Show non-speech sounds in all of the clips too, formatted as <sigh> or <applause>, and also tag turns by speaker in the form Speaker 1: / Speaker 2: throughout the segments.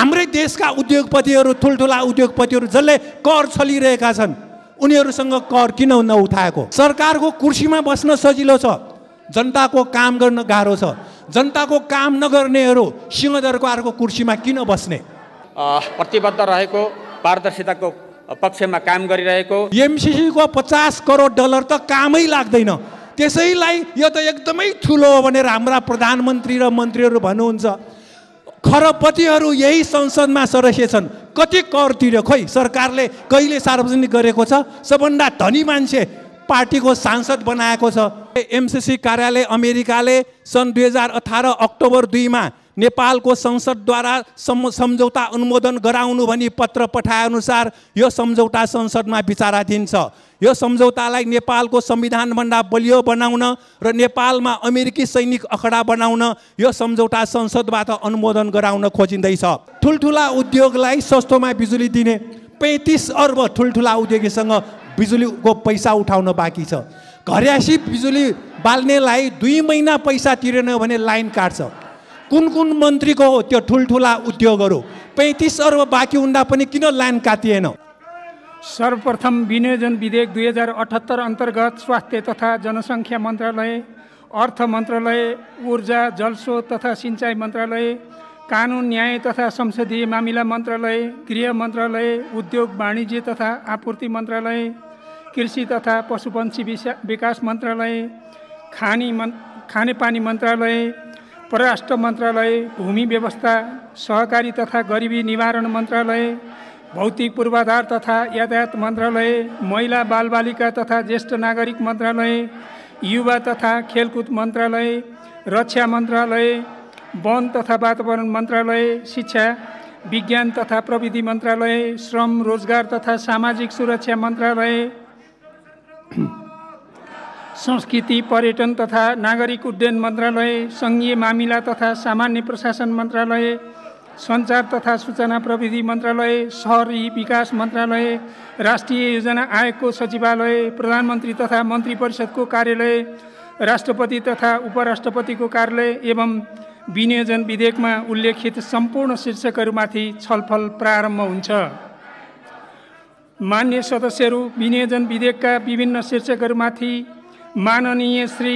Speaker 1: हाम्रै देशका उद्योगपतिहरू ठुल्ठुला उद्योगपतिहरू जसले कर छलिरहेका छन् उनीहरूसँग कर किन नउठाएको सरकारको कुर्सीमा बस्न सजिलो छ जनताको काम गर्न गाह्रो छ जनताको काम नगर्नेहरू सिंहदरबारको कुर्सीमा किन बस्ने
Speaker 2: प्रतिबद्ध रहेको पारदर्शिताको पक्षमा काम गरिरहेको
Speaker 1: एमसिसीको पचास करोड डलर त कामै लाग्दैन त्यसैलाई यो त एकदमै ठुलो हो भनेर हाम्रा प्रधानमन्त्री र मन्त्रीहरू भन्नुहुन्छ खरबपतिहरू यही संसदमा सदस्य छन् कति कर तिर्यो खोइ सरकारले कहिले सार्वजनिक गरेको छ सबभन्दा धनी मान्छे पार्टीको सांसद बनाएको छ एमसिसी कार्यालय अमेरिकाले सन् दुई हजार अठार अक्टोबर दुईमा नेपालको संसदद्वारा सम् सम्झौता अनुमोदन गराउनु भनी पत्र पठाएअनुसार यो सम्झौता संसदमा विचाराधीन छ यो सम्झौतालाई नेपालको संविधानभन्दा बलियो बनाउन र नेपालमा अमेरिकी सैनिक अखडा बनाउन यो सम्झौता संसदबाट अनुमोदन गराउन खोजिँदैछ ठुल्ठुला उद्योगलाई सस्तोमा बिजुली दिने पैँतिस अर्ब ठुल्ठुला उद्योगीसँग बिजुलीको पैसा उठाउन बाँकी छ घरयासी बिजुली बाल्नेलाई दुई महिना पैसा तिरेन भने लाइन काट्छ कुन कुन मन्त्रीको हो त्यो ठुल्ठुला उद्योगहरू पैँतिस अर्ब बाँकी हुँदा पनि किन लाइन काटिएन सर्वप्रथम
Speaker 3: विनियोजन विधेयक दुई हजार अठहत्तर अन्तर्गत स्वास्थ्य तथा जनसङ्ख्या मन्त्रालय अर्थ मन्त्रालय ऊर्जा जलस्रोत तथा सिँचाइ मन्त्रालय कानुन न्याय तथा संसदीय मामिला मन्त्रालय गृह मन्त्रालय उद्योग वाणिज्य तथा आपूर्ति मन्त्रालय कृषि तथा पशुपन्छी विकास मन्त्रालय खानी मन् खानेपानी मन्त्रालय परराष्ट्र मन्त्रालय भूमि व्यवस्था सहकारी तथा गरिबी निवारण मन्त्रालय भौतिक पूर्वाधार तथा यातायात मन्त्रालय महिला बालबालिका तथा ज्येष्ठ नागरिक मन्त्रालय युवा तथा खेलकुद मन्त्रालय रक्षा मन्त्रालय वन तथा वातावरण मन्त्रालय शिक्षा विज्ञान तथा प्रविधि मन्त्रालय श्रम रोजगार तथा सामाजिक सुरक्षा मन्त्रालय संस्कृति पर्यटन तथा नागरिक उड्डयन मन्त्रालय सङ्घीय मामिला तथा सामान्य प्रशासन मन्त्रालय सञ्चार तथा सूचना प्रविधि मन्त्रालय सहरी विकास मन्त्रालय राष्ट्रिय योजना आयोगको सचिवालय प्रधानमन्त्री तथा मन्त्री परिषदको कार्यालय राष्ट्रपति तथा उपराष्ट्रपतिको कार्यालय एवं विनियोजन विधेयकमा उल्लेखित सम्पूर्ण शीर्षकहरूमाथि छलफल प्रारम्भ हुन्छ मान्य सदस्यहरू विनियोजन विधेयकका विभिन्न शीर्षकहरूमाथि माननीय श्री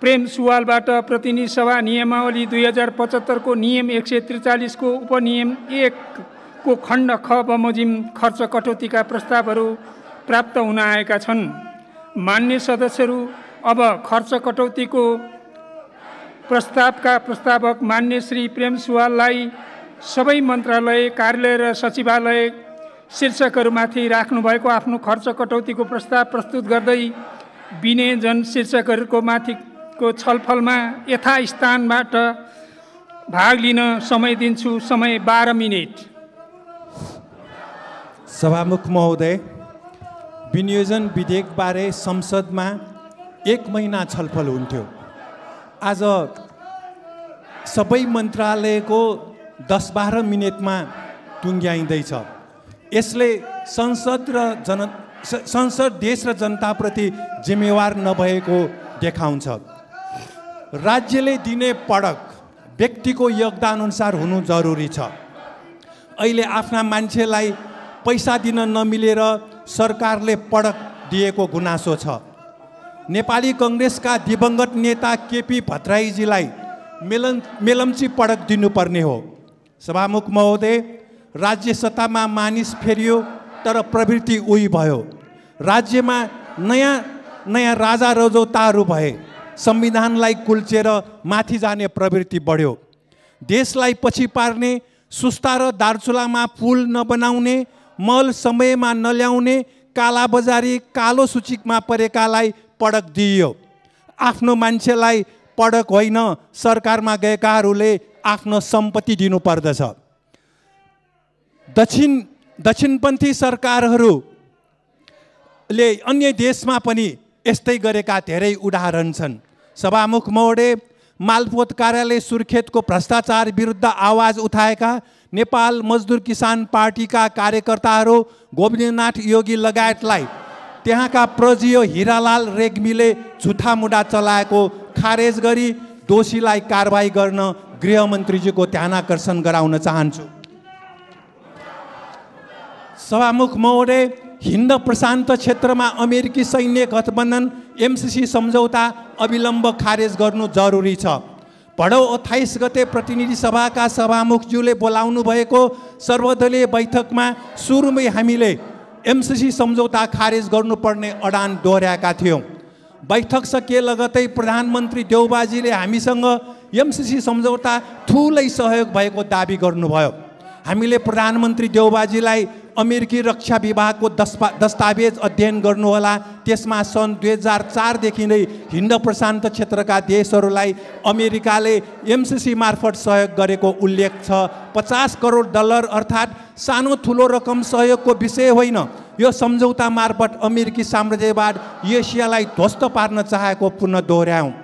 Speaker 3: प्रेम सुवालबाट प्रतिनिधि सभा नियमावली दुई हजार पचहत्तरको नियम एक सय त्रिचालिसको उपनियम एकको खण्ड ख बमोजिम खर्च कटौतीका प्रस्तावहरू प्राप्त हुन आएका छन् मान्य सदस्यहरू अब खर्च कटौतीको प्रस्तावका प्रस्तावक मान्य श्री प्रेम सुवाललाई सबै मन्त्रालय कार्यालय र सचिवालय शीर्षकहरूमाथि राख्नुभएको आफ्नो खर्च कटौतीको प्रस्ताव प्रस्तुत गर्दै विनयजन शीर्षकहरूको माथि को छलफलमा यथास्थानबाट भाग लिन समय दिन्छु समय बाह्र मिनट
Speaker 1: सभामुख महोदय विनियोजन विधेयकबारे संसदमा एक महिना छलफल हुन्थ्यो आज सबै मन्त्रालयको दस बाह्र मिनटमा टुङ्ग्याइँदैछ यसले संसद र जन संसद देश र जनताप्रति जिम्मेवार नभएको देखाउँछ राज्यले दिने पडक व्यक्तिको योगदानअनुसार हुनु जरुरी छ अहिले आफ्ना मान्छेलाई पैसा दिन नमिलेर सरकारले पडक दिएको गुनासो छ नेपाली कङ्ग्रेसका दिवंगत नेता केपी भद्राईजीलाई मेलन मेलम्ची पडक दिनुपर्ने हो सभामुख महोदय राज्य सत्तामा मानिस फेरियो तर प्रवृत्ति उही भयो राज्यमा नयाँ नयाँ राजा रजौताहरू भए संविधानलाई कुल्चेर माथि जाने प्रवृत्ति बढ्यो देशलाई पछि पार्ने सुस्ता र दार्चुलामा पुल नबनाउने मल समयमा नल्याउने कालाबजारी कालो सूचीमा परेकालाई पडक दिइयो आफ्नो मान्छेलाई पडक होइन सरकारमा गएकाहरूले आफ्नो सम्पत्ति दिनुपर्दछ दक्षिण दक्षिणपन्थी सरकारहरूले अन्य देशमा पनि यस्तै गरेका धेरै उदाहरण छन् सभामुख मौडे मालपोत कार्यालय सुर्खेतको भ्रष्टाचार विरुद्ध आवाज उठाएका नेपाल मजदुर किसान पार्टीका कार्यकर्ताहरू गोविन्दनाथ योगी लगायतलाई त्यहाँका प्रजियो हिरालाल रेग्मीले झुठा मुडा चलाएको खारेज गरी दोषीलाई कारवाही गर्न गृहमन्त्रीजीको ध्यानकर्षण गराउन चाहन्छु सभामुख मौर्य हिन्द प्रशान्त क्षेत्रमा अमेरिकी सैन्य गठबन्धन एमसिसी सम्झौता अविलम्ब खारेज गर्नु जरुरी छ भडौ अठाइस गते प्रतिनिधि सभाका सभामुखज्यूले बोलाउनु भएको सर्वदलीय बैठकमा सुरुमै हामीले एमसिसी सम्झौता खारेज गर्नुपर्ने अडान दोहोऱ्याएका थियौँ बैठक सकिए लगतै प्रधानमन्त्री देउबाजीले हामीसँग एमसिसी सम्झौता ठुलै सहयोग भएको दावी गर्नुभयो हामीले प्रधानमन्त्री देउबाजीलाई अमेरिकी रक्षा विभागको दस्पा दस्तावेज अध्ययन गर्नुहोला त्यसमा सन् दुई हजार चारदेखि नै हिन्द प्रशान्त क्षेत्रका देशहरूलाई अमेरिकाले एमसिसी मार्फत सहयोग गरेको उल्लेख छ पचास करोड डलर अर्थात् सानो ठुलो रकम सहयोगको विषय होइन यो सम्झौता मार्फत अमेरिकी साम्राज्यवाद एसियालाई ध्वस्त पार्न चाहेको पुनः दोहोऱ्यायौँ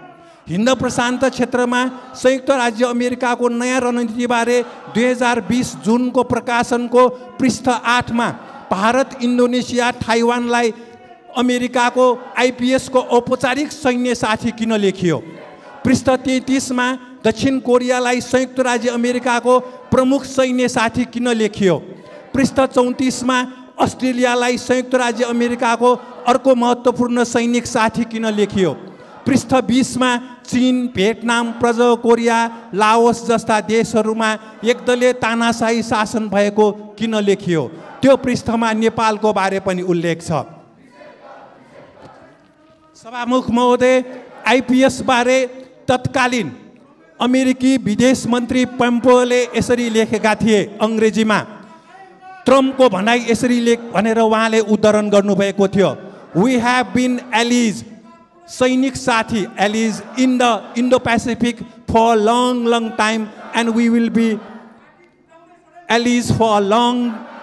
Speaker 1: हिन्द प्रशान्त क्षेत्रमा संयुक्त राज्य अमेरिकाको नयाँ रणनीतिबारे दुई हजार बिस जुनको प्रकाशनको पृष्ठ आठमा भारत इन्डोनेसिया थाइवानलाई अमेरिकाको आइपिएसको औपचारिक सैन्य साथी किन लेखियो पृष्ठ तेत्तिसमा दक्षिण कोरियालाई संयुक्त राज्य अमेरिकाको प्रमुख सैन्य साथी किन लेखियो पृष्ठ चौतिसमा अस्ट्रेलियालाई संयुक्त राज्य अमेरिकाको अर्को महत्त्वपूर्ण सैनिक साथी किन लेखियो पृष्ठ बिसमा चिन भियतनाम प्रज कोरिया लाओस जस्ता देशहरूमा एकदलीय तानासाही शासन भएको किन लेखियो त्यो पृष्ठमा नेपालको बारे पनि उल्लेख छ सभामुख महोदय आइपिएसबारे तत्कालीन अमेरिकी विदेश मन्त्री पम्पोले यसरी लेखेका थिए अङ्ग्रेजीमा ट्रम्पको भनाइ यसरी लेख भनेर उहाँले उद्धरण गर्नुभएको थियो वी हेभ बिन एलिज सैनिक साथी allies in the Indo Pacific for long long time and we will be allies for long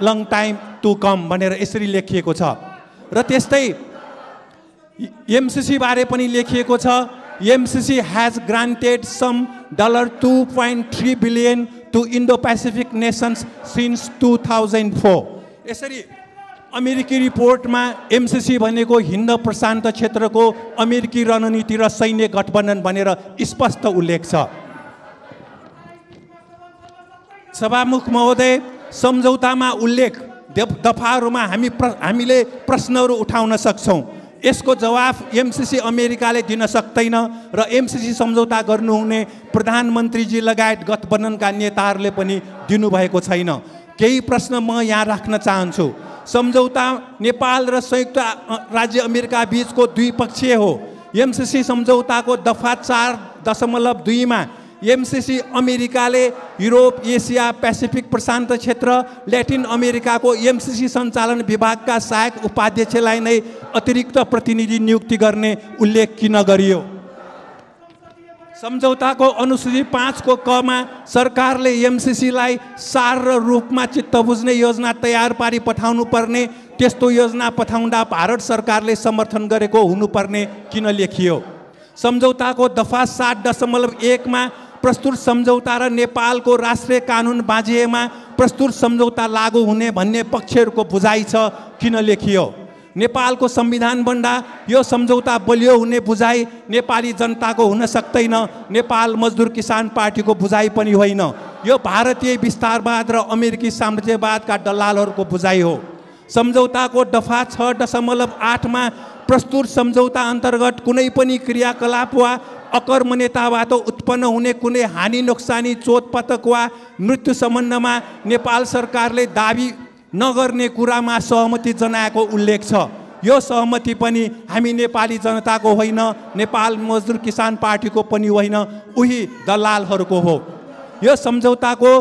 Speaker 1: long time to come भनेर यसरी लेखिएको छ र त्यस्तै बारे पनि लेखिएको छ MCC has granted some dollar two point three billion to Indo Pacific nations since two thousand four यसरी अमेरिकी रिपोर्टमा एमसिसी भनेको हिन्द प्रशान्त क्षेत्रको अमेरिकी रणनीति र सैन्य गठबन्धन भनेर स्पष्ट उल्लेख छ सभामुख महोदय सम्झौतामा उल्लेख दफाहरूमा हामी प्र हामीले प्रश्नहरू उठाउन सक्छौँ यसको जवाफ एमसिसी अमेरिकाले दिन सक्दैन र एमसिसी सम्झौता गर्नुहुने प्रधानमन्त्रीजी लगायत गठबन्धनका नेताहरूले पनि दिनुभएको छैन केही प्रश्न म यहाँ राख्न चाहन्छु सम्झौता नेपाल र संयुक्त राज्य अमेरिका बिचको द्विपक्षीय हो एमसिसी सम्झौताको दफा चार दशमलव दुईमा एमसिसी अमेरिकाले युरोप एसिया पेसिफिक प्रशान्त क्षेत्र ल्याटिन अमेरिकाको एमसिसी सञ्चालन विभागका सहायक उपाध्यक्षलाई नै अतिरिक्त प्रतिनिधि नियुक्ति गर्ने उल्लेख किन गरियो सम्झौताको अनुसूची पाँचको कमा सरकारले एमसिसीलाई सार र रूपमा चित्त बुझ्ने योजना तयार पारी पठाउनु पर्ने त्यस्तो योजना पठाउँदा भारत सरकारले समर्थन गरेको हुनुपर्ने किन लेखियो सम्झौताको दफा सात दशमलव एकमा प्रस्तुत सम्झौता र नेपालको राष्ट्रिय कानुन बाँझिएमा प्रस्तुत सम्झौता लागू हुने भन्ने पक्षहरूको बुझाइ छ किन लेखियो नेपालको संविधान बन्दा यो सम्झौता बलियो हुने बुझाइ नेपाली जनताको हुन सक्दैन नेपाल मजदुर किसान पार्टीको बुझाइ पनि होइन यो भारतीय विस्तारवाद र अमेरिकी साम्राज्यवादका दलालहरूको बुझाइ हो सम्झौताको दफा छ दशमलव आठमा प्रस्तुत सम्झौता अन्तर्गत कुनै पनि क्रियाकलाप वा अकर्मण्यताबाट उत्पन्न हुने कुनै हानि नोक्सानी चोटपटक वा मृत्यु सम्बन्धमा नेपाल सरकारले दावी नगर्ने कुरामा सहमति जनाएको उल्लेख छ यो सहमति पनि हामी नेपाली जनताको होइन नेपाल मजदुर किसान पार्टीको पनि होइन उही दलालहरूको हो यो सम्झौताको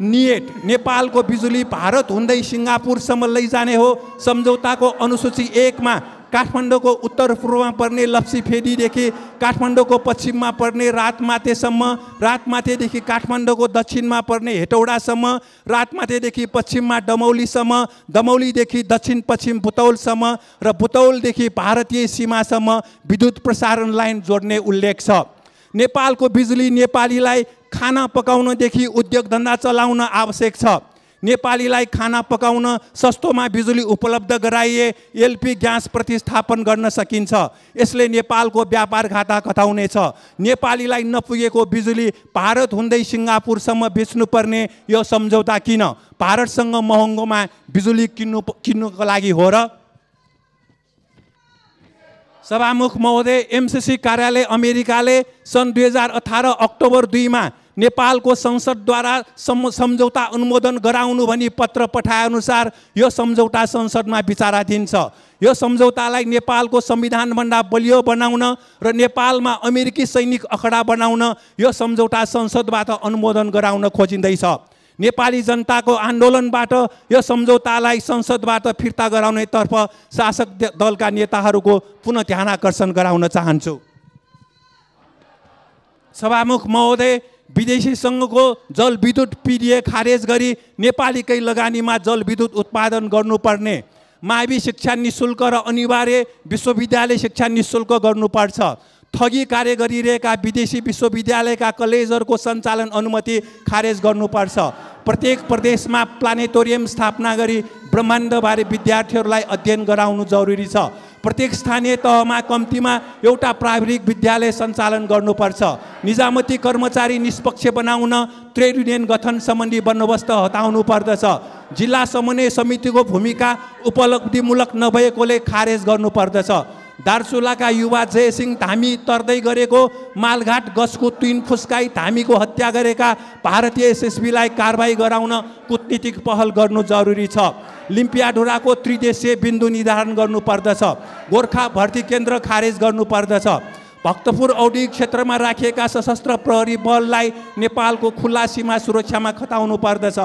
Speaker 1: नियट नेपालको बिजुली भारत हुँदै सिङ्गापुरसम्म लैजाने हो सम्झौताको अनुसूची एकमा काठमाडौँको उत्तर पूर्वमा पर्ने लप्सी फेरीदेखि काठमाडौँको पश्चिममा पर्ने रातमातेसम्म रातमातेदेखि काठमाडौँको दक्षिणमा पर्ने हेटौडासम्म रातमातेदेखि पश्चिममा डमौलीसम्म डमौलीदेखि दक्षिण पश्चिम बुतौलसम्म र बुतौलदेखि भारतीय सीमासम्म विद्युत प्रसारण लाइन जोड्ने उल्लेख छ नेपालको बिजुली नेपालीलाई खाना पकाउनदेखि उद्योग धन्दा चलाउन आवश्यक छ नेपालीलाई खाना पकाउन सस्तोमा बिजुली उपलब्ध गराइए एलपी ग्यास प्रतिस्थापन गर्न सकिन्छ यसले नेपालको व्यापार घाटा घटाउनेछ नेपालीलाई नपुगेको बिजुली भारत हुँदै सिङ्गापुरसम्म बेच्नुपर्ने यो सम्झौता किन भारतसँग महँगोमा बिजुली किन्नु किन्नुको लागि हो र सभामुख महोदय एमसिसी कार्यालय अमेरिकाले सन् दुई हजार अठार अक्टोबर दुईमा नेपालको संसदद्वारा सम् सम्झौता अनुमोदन गराउनु भनी पत्र पठाएअनुसार यो सम्झौता संसदमा विचाराधीन छ यो सम्झौतालाई नेपालको संविधानभन्दा बलियो बनाउन र नेपालमा अमेरिकी सैनिक अखडा बनाउन यो सम्झौता संसदबाट अनुमोदन गराउन खोजिँदैछ नेपाली जनताको आन्दोलनबाट यो सम्झौतालाई संसदबाट फिर्ता गराउनेतर्फ शासक दलका नेताहरूको पुनः ध्यान आकर्षण गराउन चाहन्छु सभामुख महोदय विदेशीसँगको जलविद्युत पिडिए खारेज गरी नेपालीकै लगानीमा जलविद्युत उत्पादन गर्नुपर्ने मावि शिक्षा नि शुल्क र अनिवार्य विश्वविद्यालय शिक्षा नि शुल्क गर्नुपर्छ ठगी कार्य गरिरहेका विदेशी विश्वविद्यालयका कलेजहरूको सञ्चालन अनुमति खारेज गर्नुपर्छ प्रत्येक प्रदेशमा प्लानेटोरियम स्थापना गरी ब्रह्माण्डबारे विद्यार्थीहरूलाई अध्ययन गराउनु जरुरी छ प्रत्येक स्थानीय तहमा कम्तीमा एउटा प्राविधिक विद्यालय सञ्चालन गर्नुपर्छ निजामती कर्मचारी निष्पक्ष बनाउन ट्रेड युनियन गठन सम्बन्धी बन्दोबस्त हटाउनु पर्दछ जिल्ला समन्वय समितिको भूमिका उपलब्धिमूलक नभएकोले खारेज गर्नुपर्दछ दार्चुलाका युवा जयसिंह धामी तर्दै गरेको मालघाट गसको तुइन फुस्काई धामीको हत्या गरेका भारतीय एसएसबीलाई कारवाही गराउन कुटनीतिक पहल गर्नु जरुरी छ लिम्पियाढुराको त्रिदेशीय बिन्दु निर्धारण गर्नुपर्दछ गोर्खा भर्ती केन्द्र खारेज गर्नुपर्दछ भक्तपुर औडी क्षेत्रमा राखिएका सशस्त्र प्रहरी बललाई नेपालको खुल्ला सीमा सुरक्षामा खटाउनु पर्दछ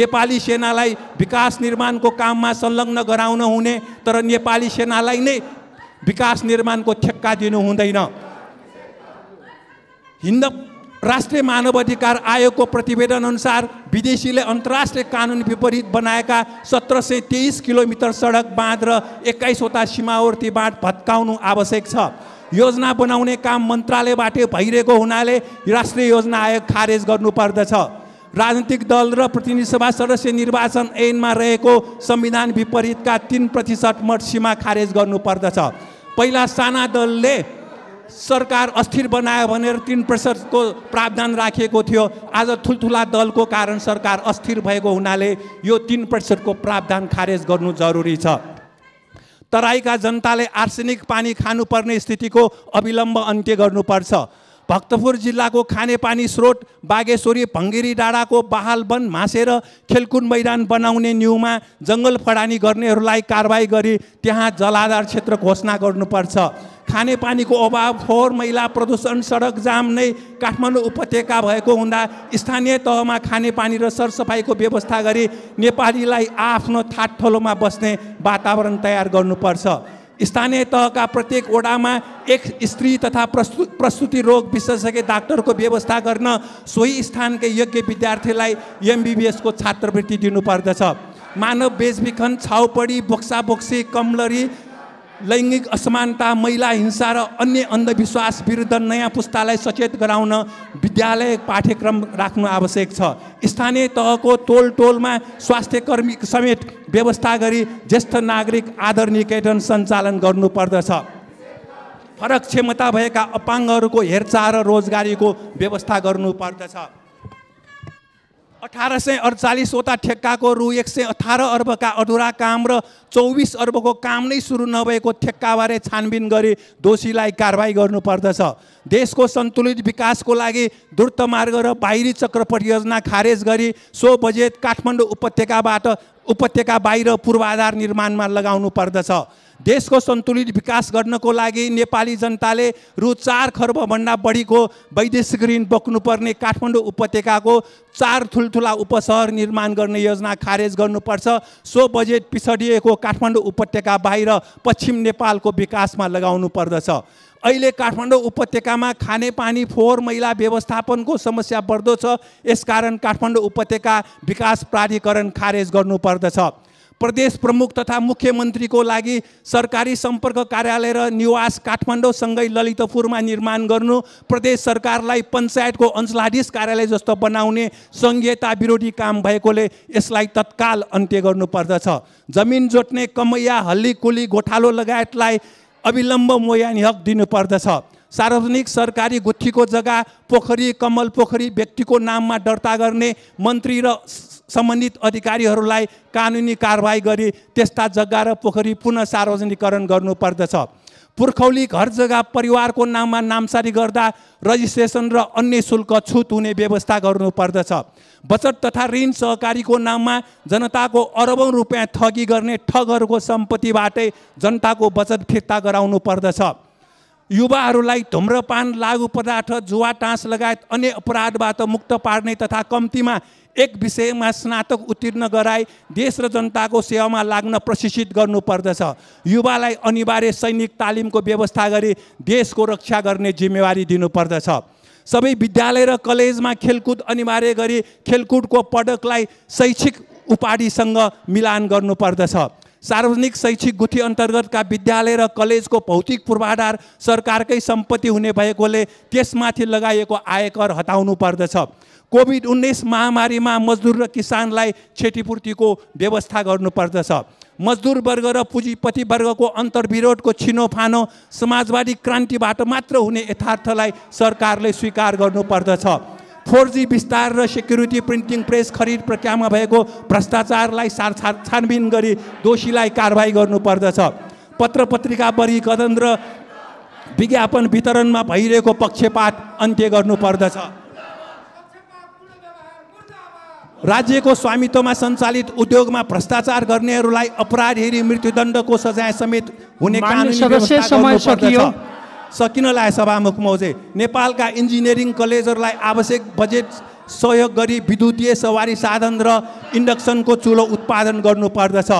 Speaker 1: नेपाली सेनालाई विकास निर्माणको काममा संलग्न गराउन हुने तर नेपाली सेनालाई नै विकास निर्माणको ठेक्का दिनु हुँदैन हिन्द राष्ट्रिय मानवाधिकार आयोगको प्रतिवेदन अनुसार विदेशीले अन्तर्राष्ट्रिय कानुन विपरीत बनाएका सत्र सय तेइस किलोमिटर सडक बाँध र एक्काइसवटा सीमावर्ती बाँध भत्काउनु आवश्यक छ योजना बनाउने काम मन्त्रालयबाटै भइरहेको हुनाले राष्ट्रिय योजना आयोग खारेज गर्नुपर्दछ राजनीतिक दल र प्रतिनिधि सभा सदस्य निर्वाचन ऐनमा रहेको संविधान विपरीतका तिन प्रतिशत मत सीमा खारेज गर्नुपर्दछ पहिला साना दलले सरकार अस्थिर बनायो भनेर तिन प्रतिशतको प्रावधान राखिएको थियो आज ठुल्ठुला दलको कारण सरकार अस्थिर भएको हुनाले यो तिन प्रतिशतको प्रावधान खारेज गर्नु जरुरी छ तराईका जनताले आर्सेनिक पानी खानुपर्ने स्थितिको अविलम्ब अन्त्य गर्नुपर्छ भक्तपुर जिल्लाको खानेपानी स्रोत बागेश्वरी भङ्गेरी डाँडाको बहाल वन मासेर खेलकुद मैदान बनाउने न्युमा जङ्गल फडानी गर्नेहरूलाई कारवाही गरी त्यहाँ जलाधार क्षेत्र घोषणा गर्नुपर्छ खानेपानीको अभाव फोहोर मैला प्रदूषण सडक जाम नै काठमाडौँ उपत्यका भएको हुँदा स्थानीय तहमा खानेपानी र सरसफाइको व्यवस्था गरी नेपालीलाई आफ्नो थाटठलोमा बस्ने वातावरण तयार गर्नुपर्छ स्थानीय तहका प्रत्येक वडामा एक स्त्री तथा प्रस्तु प्रस्तुति रोग विशेषज्ञ डाक्टरको व्यवस्था गर्न सोही स्थानकै योग्य विद्यार्थीलाई एमबिबिएसको छात्रवृत्ति दिनुपर्दछ मानव बेचबिखन छाउपडी बोक्सी कमलरी लैङ्गिक असमानता महिला हिंसा र अन्य अन्धविश्वास विरुद्ध नयाँ पुस्तालाई सचेत गराउन विद्यालय पाठ्यक्रम राख्नु आवश्यक छ स्थानीय तहको टोल टोलमा स्वास्थ्य कर्मी समेत व्यवस्था गरी ज्येष्ठ नागरिक आदर निकेतन सञ्चालन गर्नुपर्दछ फरक क्षमता भएका अपाङ्गहरूको हेरचाह र रोजगारीको व्यवस्था गर्नुपर्दछ अठार सय अडचालिसवटा ठेक्काको रु एक सय अठार अर्बका अधुरा काम र चौबिस अर्बको काम नै सुरु नभएको ठेक्काबारे छानबिन गरी दोषीलाई कारवाही गर्नुपर्दछ देशको सन्तुलित विकासको लागि द्रुत मार्ग र बाहिरी चक्र परियोजना खारेज गरी सो बजेट काठमाडौँ उपत्यकाबाट उपत्यका बाहिर पूर्वाधार निर्माणमा लगाउनु पर्दछ देशको सन्तुलित विकास गर्नको लागि नेपाली जनताले रु चार खर्बभन्दा बढीको वैदेशिक ऋण बोक्नुपर्ने काठमाडौँ उपत्यकाको चार ठुल्ठुला उपसहर निर्माण गर्ने योजना खारेज गर्नुपर्छ सो बजेट पिछडिएको काठमाडौँ उपत्यका बाहिर पश्चिम नेपालको विकासमा लगाउनु पर्दछ अहिले काठमाडौँ उपत्यकामा खानेपानी फोहोर मैला व्यवस्थापनको समस्या बढ्दो छ यसकारण काठमाडौँ उपत्यका विकास प्राधिकरण खारेज गर्नुपर्दछ प्रदेश प्रमुख तथा मुख्यमन्त्रीको लागि सरकारी सम्पर्क कार्यालय र निवास काठमाडौँसँगै ललितपुरमा निर्माण गर्नु प्रदेश सरकारलाई पञ्चायतको अञ्चलाधीश कार्यालय जस्तो बनाउने सङ्घीयता विरोधी काम भएकोले यसलाई तत्काल अन्त्य गर्नुपर्दछ जमिन जोत्ने कमैया हल्लीकुली गोठालो लगायतलाई अविलम्ब मोयानी हक दिनुपर्दछ सार्वजनिक सरकारी गुठीको जग्गा पोखरी कमल पोखरी व्यक्तिको नाममा दर्ता गर्ने मन्त्री र सम्बन्धित अधिकारीहरूलाई कानुनी कारवाही गरी त्यस्ता जग्गा र पोखरी पुनः सार्वजनिकरण गर्नुपर्दछ पुर्खौली घर जग्गा परिवारको नाममा नामसारी गर्दा रजिस्ट्रेसन र अन्य शुल्क छुट हुने व्यवस्था गर्नुपर्दछ बचत तथा ऋण सहकारीको नाममा जनताको अरबौँ रुपियाँ ठगी गर्ने ठगहरूको सम्पत्तिबाटै जनताको बचत फिर्ता गराउनु पर्दछ युवाहरूलाई धुम्रपान लागु पदार्थ जुवा टाँस लगायत अन्य अपराधबाट मुक्त पार्ने तथा कम्तीमा एक विषयमा स्नातक उत्तीर्ण गराई देश र जनताको सेवामा लाग्न प्रशिक्षित गर्नुपर्दछ युवालाई अनिवार्य सैनिक तालिमको व्यवस्था गरी देशको रक्षा गर्ने जिम्मेवारी दिनुपर्दछ सबै विद्यालय र कलेजमा खेलकुद अनिवार्य गरी खेलकुदको पदकलाई शैक्षिक उपाधिसँग मिलान गर्नुपर्दछ सार्वजनिक शैक्षिक गुठी अन्तर्गतका विद्यालय र कलेजको भौतिक पूर्वाधार सरकारकै सम्पत्ति हुने भएकोले त्यसमाथि लगाइएको आयकर हटाउनु पर्दछ कोभिड उन्नाइस महामारीमा मजदुर र किसानलाई क्षतिपूर्तिको व्यवस्था गर्नुपर्दछ मजदुर वर्ग र पुँजीपतिवर्गको अन्तर्विरोधको छिनोफानो समाजवादी क्रान्तिबाट मात्र हुने यथार्थलाई सरकारले स्वीकार गर्नुपर्दछ फोर जी विस्तार र सेक्युरिटी प्रिन्टिङ प्रेस खरिद प्रक्रियामा भएको भ्रष्टाचारलाई सार छानबिन गरी दोषीलाई कारवाही गर्नुपर्दछ पत्र पत्रिका वर्गीकरण र विज्ञापन वितरणमा भइरहेको पक्षपात अन्त्य गर्नुपर्दछ राज्यको स्वामित्वमा सञ्चालित उद्योगमा भ्रष्टाचार गर्नेहरूलाई अपराध हेरी मृत्युदण्डको सजाय समेत हुने सकिन लाग्यो सभामुख मौजे नेपालका इन्जिनियरिङ कलेजहरूलाई आवश्यक बजेट सहयोग गरी विद्युतीय सवारी साधन र इन्डक्सनको चुलो उत्पादन गर्नुपर्दछ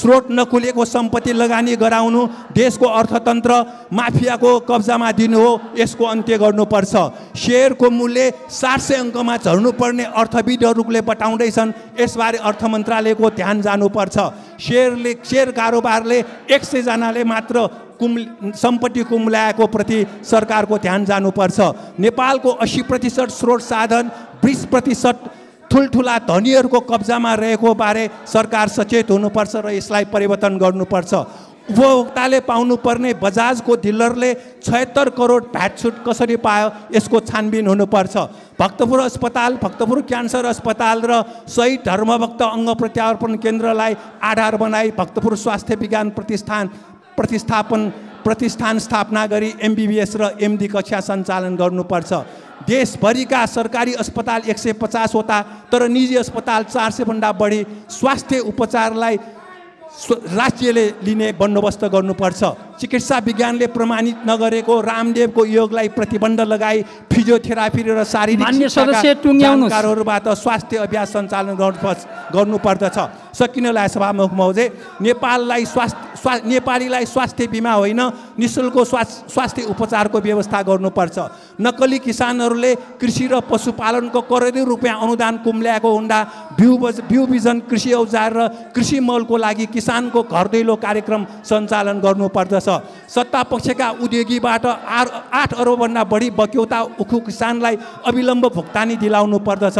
Speaker 1: स्रोत नखुलेको सम्पत्ति लगानी गराउनु देशको अर्थतन्त्र माफियाको कब्जामा दिनु हो यसको अन्त्य गर्नुपर्छ सेयरको मूल्य सात सय अङ्कमा झर्नुपर्ने अर्थविदहरूले बताउँदैछन् यसबारे अर्थ मन्त्रालयको ध्यान जानुपर्छ सेयरले सेयर कारोबारले एक सयजनाले मात्र कुम सम्पत्ति कुम्ल्याएको प्रति सरकारको ध्यान जानुपर्छ नेपालको अस्सी प्रतिशत स्रोत साधन बिस प्रतिशत ठुल्ठुला धनीहरूको कब्जामा रहेको बारे सरकार सचेत हुनुपर्छ र यसलाई परिवर्तन गर्नुपर्छ उपभोक्ताले पाउनुपर्ने बजाजको डिलरले छयत्तर करोड भ्याट छुट कसरी पायो यसको छानबिन हुनुपर्छ भक्तपुर अस्पताल भक्तपुर क्यान्सर अस्पताल र सही धर्मभक्त अङ्ग प्रत्यार्पण केन्द्रलाई आधार बनाई भक्तपुर स्वास्थ्य विज्ञान प्रतिष्ठान प्रतिस्थापन प्रतिष्ठान स्थापना गरी एमबिबिएस र एमडी कक्षा सञ्चालन गर्नुपर्छ देशभरिका सरकारी अस्पताल एक सय पचासवटा तर निजी अस्पताल चार सयभन्दा बढी स्वास्थ्य उपचारलाई राष्ट्रियले लिने बन्दोबस्त गर्नुपर्छ चिकित्सा विज्ञानले प्रमाणित नगरेको रामदेवको योगलाई प्रतिबन्ध लगाई फिजियोथेरापी र शारीरिक स्वास्थ्य अभ्यास सञ्चालन गर्नुपर्छ गर्नुपर्दछ सकिन लाए सभामुख महोदय नेपाललाई स्वास्थ्य स्वा नेपालीलाई स्वास्थ्य बिमा होइन नि शुल्क स्वास्थ्य उपचारको व्यवस्था गर्नुपर्छ नक्कली किसानहरूले कृषि र पशुपालनको करोडौँ रुपियाँ अनुदान कुम्ल्याएको हुँदा बिउ बिउ बिजन कृषि औजार र कृषि मलको लागि किसानको घर दैलो कार्यक्रम सञ्चालन गर्नुपर्दछ सत्ता पक्षका उद्योगीबाट आर आठ अरबभन्दा बढी बक्यौता उखु किसानलाई अविलम्ब भुक्तानी दिलाउनु पर्दछ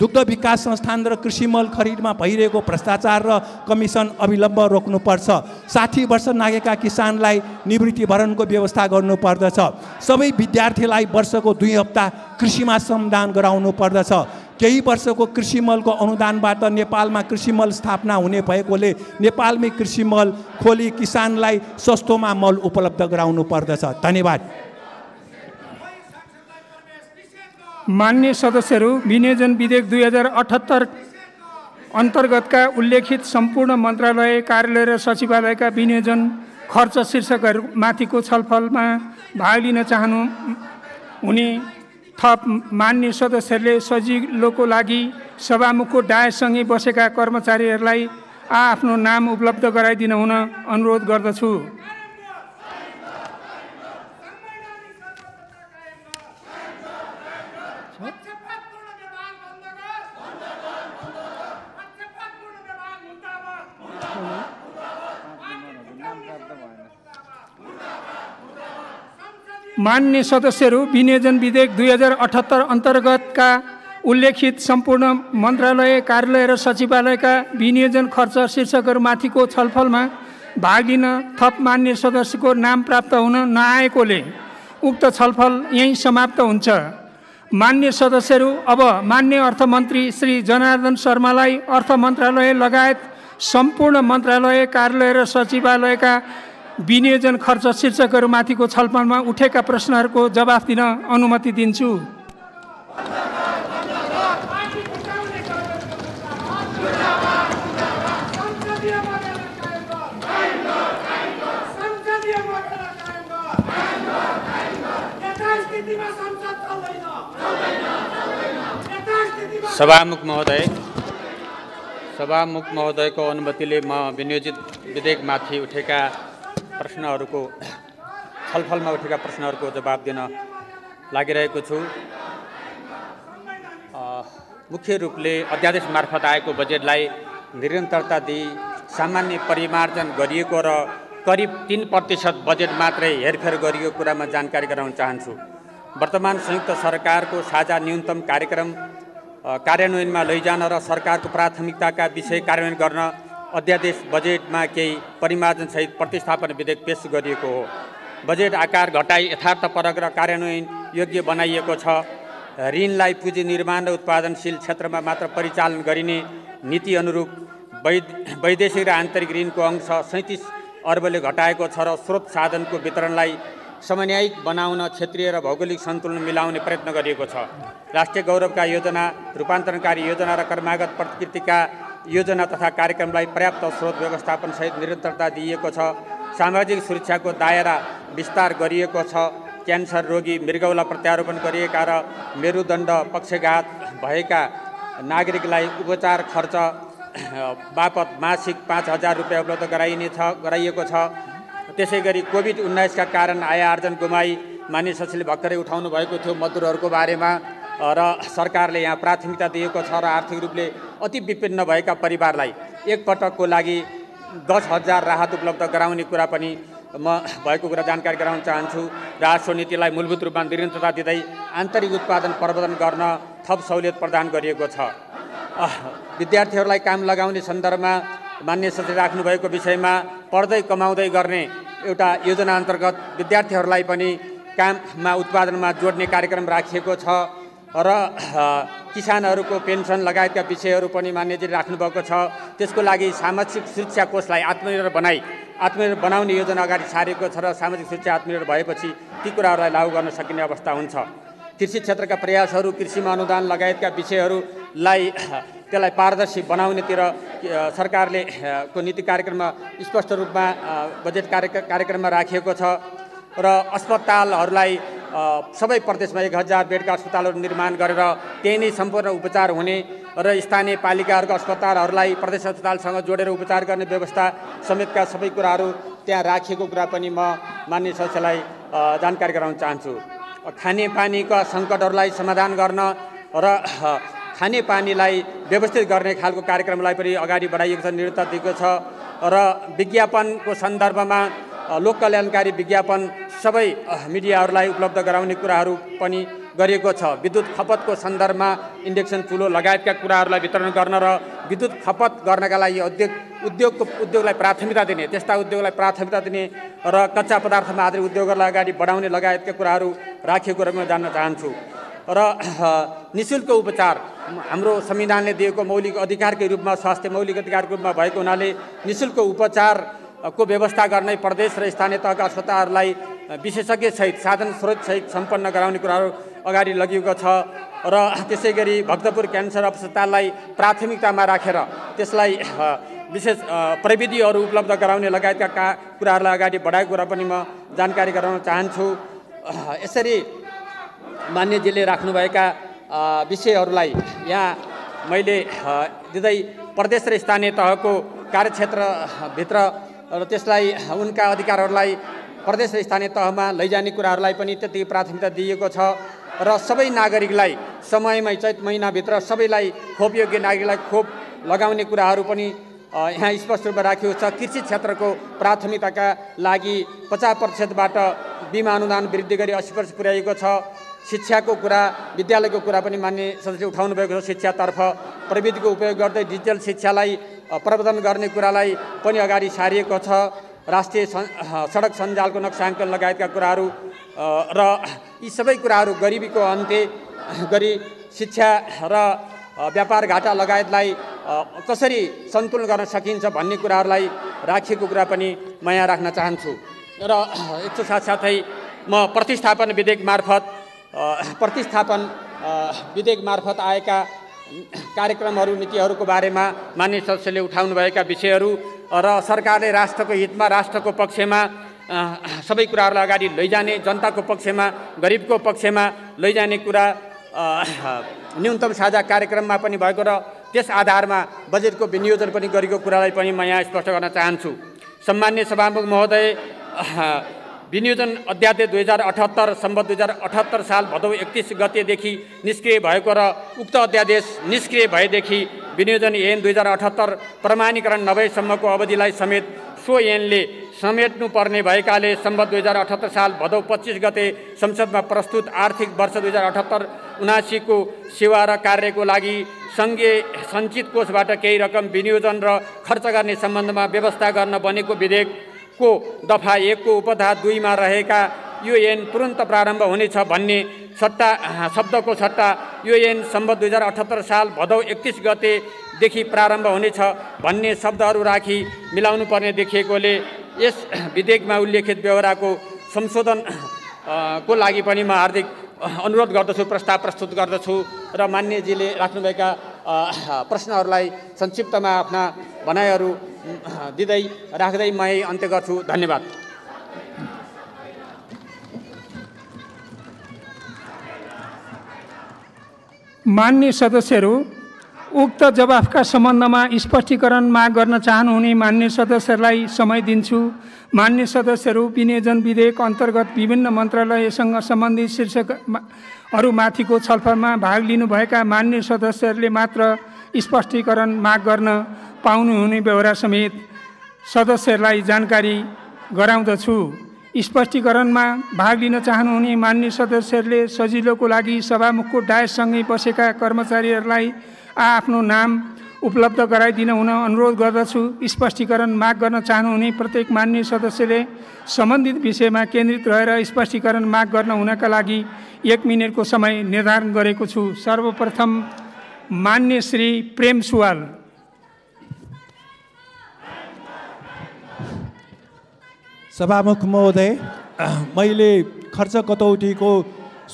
Speaker 1: दुग्ध विकास संस्थान र कृषि मल खरिदमा भइरहेको भ्रष्टाचार र कमिसन अविलम्ब रोक्नुपर्छ साठी वर्ष नागेका किसानलाई निवृत्तिभरणको व्यवस्था गर्नुपर्दछ सबै विद्यार्थीलाई वर्षको दुई हप्ता कृषिमा श्रमदान गराउनु पर्दछ केही वर्षको कृषि मलको अनुदानबाट नेपालमा कृषि मल स्थापना हुने भएकोले नेपालमै कृषि मल खोली किसानलाई सस्तोमा मल उपलब्ध गराउनु पर्दछ धन्यवाद मान्य सदस्यहरू विनियोजन विधेयक दुई हजार अठहत्तर
Speaker 3: अन्तर्गतका उल्लेखित सम्पूर्ण मन्त्रालय कार्यालय र सचिवालयका विनियोजन खर्च शीर्षकहरूमाथिको छलफलमा भाग लिन चाहनु हुने थप मान्य सदस्यहरूले सजिलोको लागि सभामुखको डायसँगै बसेका कर्मचारीहरूलाई आआफ्नो नाम उपलब्ध गराइदिन हुन अनुरोध गर्दछु मान्य सदस्यहरू विनियोजन विधेयक दुई हजार अठहत्तर अन्तर्गतका उल्लेखित सम्पूर्ण मन्त्रालय कार्यालय र सचिवालयका विनियोजन खर्च शीर्षकहरूमाथिको छलफलमा भाग लिन थप मान्य सदस्यको नाम प्राप्त हुन नआएकोले उक्त छलफल यहीँ समाप्त हुन्छ मान्य सदस्यहरू अब मान्य अर्थमन्त्री श्री जनार्दन शर्मालाई अर्थ मन्त्रालय लगायत सम्पूर्ण मन्त्रालय कार्यालय र सचिवालयका विनियोजन खर्च शीर्षकहरूमाथिको छलफलमा उठेका प्रश्नहरूको जवाफ दिन अनुमति दिन्छु
Speaker 2: सभामुख महोदय सभामुख महोदयको अनुमतिले म विनियोजित विधेयकमाथि उठेका प्रश्नहरूको छलफलमा उठेका प्रश्नहरूको जवाब दिन लागिरहेको छु मुख्य रूपले अध्यादेश मार्फत आएको बजेटलाई निरन्तरता दिई सामान्य परिमार्जन गरिएको र करिब तिन प्रतिशत बजेट मात्रै हेरफेर गरिएको कुरामा जानकारी गराउन चाहन्छु वर्तमान संयुक्त सरकारको साझा न्यूनतम कार्यक्रम कार्यान्वयनमा लैजान र सरकारको प्राथमिकताका विषय कार्यान्वयन गर्न अध्यादेश बजेटमा केही परिमार्जनसहित प्रतिस्थापन विधेयक पेस गरिएको हो बजेट आकार घटाई यथार्थपरक र कार्यान्वयन योग्य बनाइएको छ ऋणलाई पुँजी निर्माण र उत्पादनशील क्षेत्रमा मात्र परिचालन गरिने नीति अनुरूप वैद वैदेशिक र आन्तरिक ऋणको अंश सैँतिस अर्बले घटाएको छ र स्रोत साधनको वितरणलाई समन्यायिक बनाउन क्षेत्रीय र भौगोलिक सन्तुलन मिलाउने प्रयत्न गरिएको छ राष्ट्रिय गौरवका योजना रूपान्तरणकारी योजना र कर्मागत प्रकृतिका योजना तथा कार्यक्रमलाई पर्याप्त स्रोत व्यवस्थापनसहित निरन्तरता दिइएको छ सामाजिक सुरक्षाको दायरा विस्तार गरिएको छ क्यान्सर रोगी मृगौला प्रत्यारोपण गरिएका र मेरुदण्ड पक्षघात भएका नागरिकलाई उपचार खर्च बापत मासिक पाँच हजार रुपियाँ उपलब्ध गराइने छ गराइएको छ त्यसै गरी कोभिड उन्नाइसका कारण आय आर्जन गुमाई मानिसहरूले भर्खरै उठाउनु भएको थियो मजदुरहरूको बारेमा र सरकारले यहाँ प्राथमिकता दिएको छ र आर्थिक रूपले अति विपिन्न भएका परिवारलाई एकपटकको लागि दस हजार राहत उपलब्ध गराउने कुरा पनि म भएको कुरा जानकारी गराउन चाहन्छु राजस्व नीतिलाई मूलभूत रूपमा निरन्तरता दिँदै आन्तरिक उत्पादन प्रवर्धन गर्न थप सहुलियत प्रदान गरिएको छ विद्यार्थीहरूलाई काम लगाउने सन्दर्भमा मान्य सचिव राख्नुभएको विषयमा पढ्दै कमाउँदै गर्ने एउटा योजना अन्तर्गत विद्यार्थीहरूलाई पनि काममा उत्पादनमा जोड्ने कार्यक्रम राखिएको छ र किसानहरूको पेन्सन लगायतका विषयहरू पनि मान्यजी राख्नुभएको छ त्यसको लागि सामाजिक शिक्षा कोषलाई आत्मनिर्भर बनाई आत्मनिर्भर बनाउने योजना अगाडि सारिएको छ र सामाजिक शिक्षा आत्मनिर्भर भएपछि ती कुराहरूलाई लागू गर्न सकिने अवस्था हुन्छ कृषि क्षेत्रका प्रयासहरू कृषिमा अनुदान लगायतका विषयहरूलाई <clears throat> त्यसलाई पारदर्शी बनाउनेतिर सरकारले को नीति कार्यक्रममा स्पष्ट रूपमा बजेट कार्य कार्यक्रममा राखिएको छ र अस्पतालहरूलाई सबै प्रदेशमा एक हजार बेडका अस्पतालहरू निर्माण गरेर त्यही नै सम्पूर्ण उपचार हुने र स्थानीय पालिकाहरूको अस्पतालहरूलाई प्रदेश अस्पतालसँग जोडेर उपचार गर्ने व्यवस्था समेतका सबै कुराहरू त्यहाँ राखिएको कुरा पनि म मान्य सदस्यलाई जानकारी गराउन चाहन्छु खानेपानीका सङ्कटहरूलाई समाधान गर्न र खानेपानीलाई व्यवस्थित गर्ने खालको कार्यक्रमलाई पनि अगाडि बढाइएको छ निरन्तर दिएको छ र विज्ञापनको सन्दर्भमा लोक कल्याणकारी विज्ञापन सबै मिडियाहरूलाई उपलब्ध गराउने कुराहरू पनि गरिएको छ विद्युत खपतको सन्दर्भमा इन्डेक्सन चुलो लगायतका कुराहरूलाई वितरण गर्न र विद्युत खपत गर्नका लागि उद्योग उद्योगको उद्योगलाई प्राथमिकता दिने त्यस्ता उद्योगलाई प्राथमिकता दिने र कच्चा पदार्थमा आधारित उद्योगहरूलाई अगाडि बढाउने लगायतका कुराहरू राखिएको र म जान्न चाहन्छु र नि उपचार हाम्रो संविधानले दिएको मौलिक अधिकारकै रूपमा स्वास्थ्य मौलिक अधिकारको रूपमा भएको हुनाले निशुल्क शुल्क उपचार को व्यवस्था गर्ने प्रदेश र स्थानीय तहका अस्पतालहरूलाई विशेषज्ञसहित साधन सहित सम्पन्न गराउने कुराहरू अगाडि लगिएको छ र त्यसै गरी भक्तपुर क्यान्सर अस्पताललाई प्राथमिकतामा राखेर त्यसलाई विशेष प्रविधिहरू उपलब्ध गराउने लगायतका का कुराहरूलाई अगाडि बढाएको कुरा पनि म जानकारी गराउन चाहन्छु यसरी मान्यजीले राख्नुभएका विषयहरूलाई यहाँ मैले दिँदै प्रदेश र स्थानीय तहको कार्यक्षेत्रभित्र र त्यसलाई उनका अधिकारहरूलाई प्रदेश र स्थानीय तहमा लैजाने कुराहरूलाई पनि त्यति प्राथमिकता दिएको छ र सबै नागरिकलाई समयमै चैत महिनाभित्र सबैलाई खोपयोग्य नागरिकलाई खोप लगाउने कुराहरू पनि यहाँ स्पष्ट रूपमा राखिएको छ कृषि क्षेत्रको प्राथमिकताका लागि पचास प्रतिशतबाट बिमा अनुदान वृद्धि गरी असी प्रतिशत पुर्याइएको छ शिक्षाको कुरा विद्यालयको कुरा पनि मान्य सदस्यले उठाउनु भएको छ शिक्षातर्फ प्रविधिको उपयोग गर्दै डिजिटल शिक्षालाई प्रवर्धन गर्ने कुरालाई पनि अगाडि सारिएको छ राष्ट्रिय सडक सञ्जालको नक्साङ्कन लगायतका कुराहरू र यी सबै कुराहरू गरिबीको अन्त्य गरी शिक्षा र व्यापार घाटा लगायतलाई कसरी सन्तुलन गर्न सकिन्छ भन्ने कुराहरूलाई राखिएको कुरा पनि म यहाँ राख्न चाहन्छु र यसको साथसाथै म प्रतिस्थापन विधेयक मार्फत प्रतिस्थापन विधेयक मार्फत आएका कार्यक्रमहरू नीतिहरूको बारेमा मान्य सदस्यले उठाउनुभएका विषयहरू र सरकारले राष्ट्रको हितमा राष्ट्रको पक्षमा सबै कुराहरूलाई अगाडि लैजाने जनताको पक्षमा गरिबको पक्षमा लैजाने कुरा न्यूनतम साझा कार्यक्रममा पनि भएको र त्यस आधारमा बजेटको विनियोजन पनि गरेको कुरालाई पनि म यहाँ स्पष्ट गर्न चाहन्छु सम्मान्य सभामुख महोदय विनियोजन अध्यादेश दुई हजार अठहत्तर सम्बन्ध दुई हजार अठहत्तर साल भदौ एकतिस गतेदेखि निष्क्रिय भएको र उक्त अध्यादेश निष्क्रिय भएदेखि विनियोजन ऐन दुई हजार अठहत्तर प्रमाणीकरण नभएसम्मको अवधिलाई समेत सो ऐनले समेट्नुपर्ने भएकाले सम्बन्ध दुई हजार अठहत्तर साल भदौ पच्चिस गते संसदमा प्रस्तुत आर्थिक वर्ष दुई हजार अठहत्तर उनासीको सेवा र कार्यको लागि सङ्घीय सञ्चित कोषबाट केही रकम विनियोजन र खर्च गर्ने सम्बन्धमा व्यवस्था गर्न बनेको विधेयक को दफा एकको उपधा दुईमा रहेका यो युएन तुरन्त प्रारम्भ हुनेछ भन्ने सट्टा शब्दको सट्टा यूएन सम्बन्ध दुई हजार अठहत्तर साल भदौ एकतिस गतेदेखि प्रारम्भ हुनेछ भन्ने शब्दहरू राखी मिलाउनु पर्ने देखिएकोले यस विधेयकमा उल्लेखित व्यवहारको संशोधन को लागि पनि म हार्दिक अनुरोध गर्दछु प्रस्ताव प्रस्तुत गर्दछु र मान्यजीले राख्नुभएका प्रश्नहरूलाई संक्षिप्तमा आफ्ना भनाइहरू दिँदै राख्दै म अन्त्य गर्छु धन्यवाद
Speaker 3: मान्य सदस्यहरू उक्त जवाफका सम्बन्धमा स्पष्टीकरण माग गर्न चाहनुहुने मान्य सदस्यहरूलाई समय दिन्छु मान्य सदस्यहरू विनियोजन विधेयक अन्तर्गत विभिन्न मन्त्रालयसँग सम्बन्धित शीर्षकहरूमाथिको छलफलमा भाग लिनुभएका मान्य सदस्यहरूले मात्र स्पष्टीकरण माग गर्न पाउनुहुने बेहोरा समेत सदस्यहरूलाई जानकारी गराउँदछु स्पष्टीकरणमा भाग लिन चाहनुहुने मान्य सदस्यहरूले सजिलोको लागि सभामुखको डायससँगै बसेका कर्मचारीहरूलाई आआफ्नो नाम उपलब्ध गराइदिन हुन अनुरोध गर्दछु स्पष्टीकरण माग गर्न चाहनुहुने प्रत्येक मान्य सदस्यले सम्बन्धित विषयमा केन्द्रित रहेर स्पष्टीकरण माग गर्न हुनका लागि एक मिनटको समय निर्धारण गरेको छु सर्वप्रथम मान्य श्री प्रेम सुवाल
Speaker 1: सभामुख महोदय मैले खर्च कटौतीको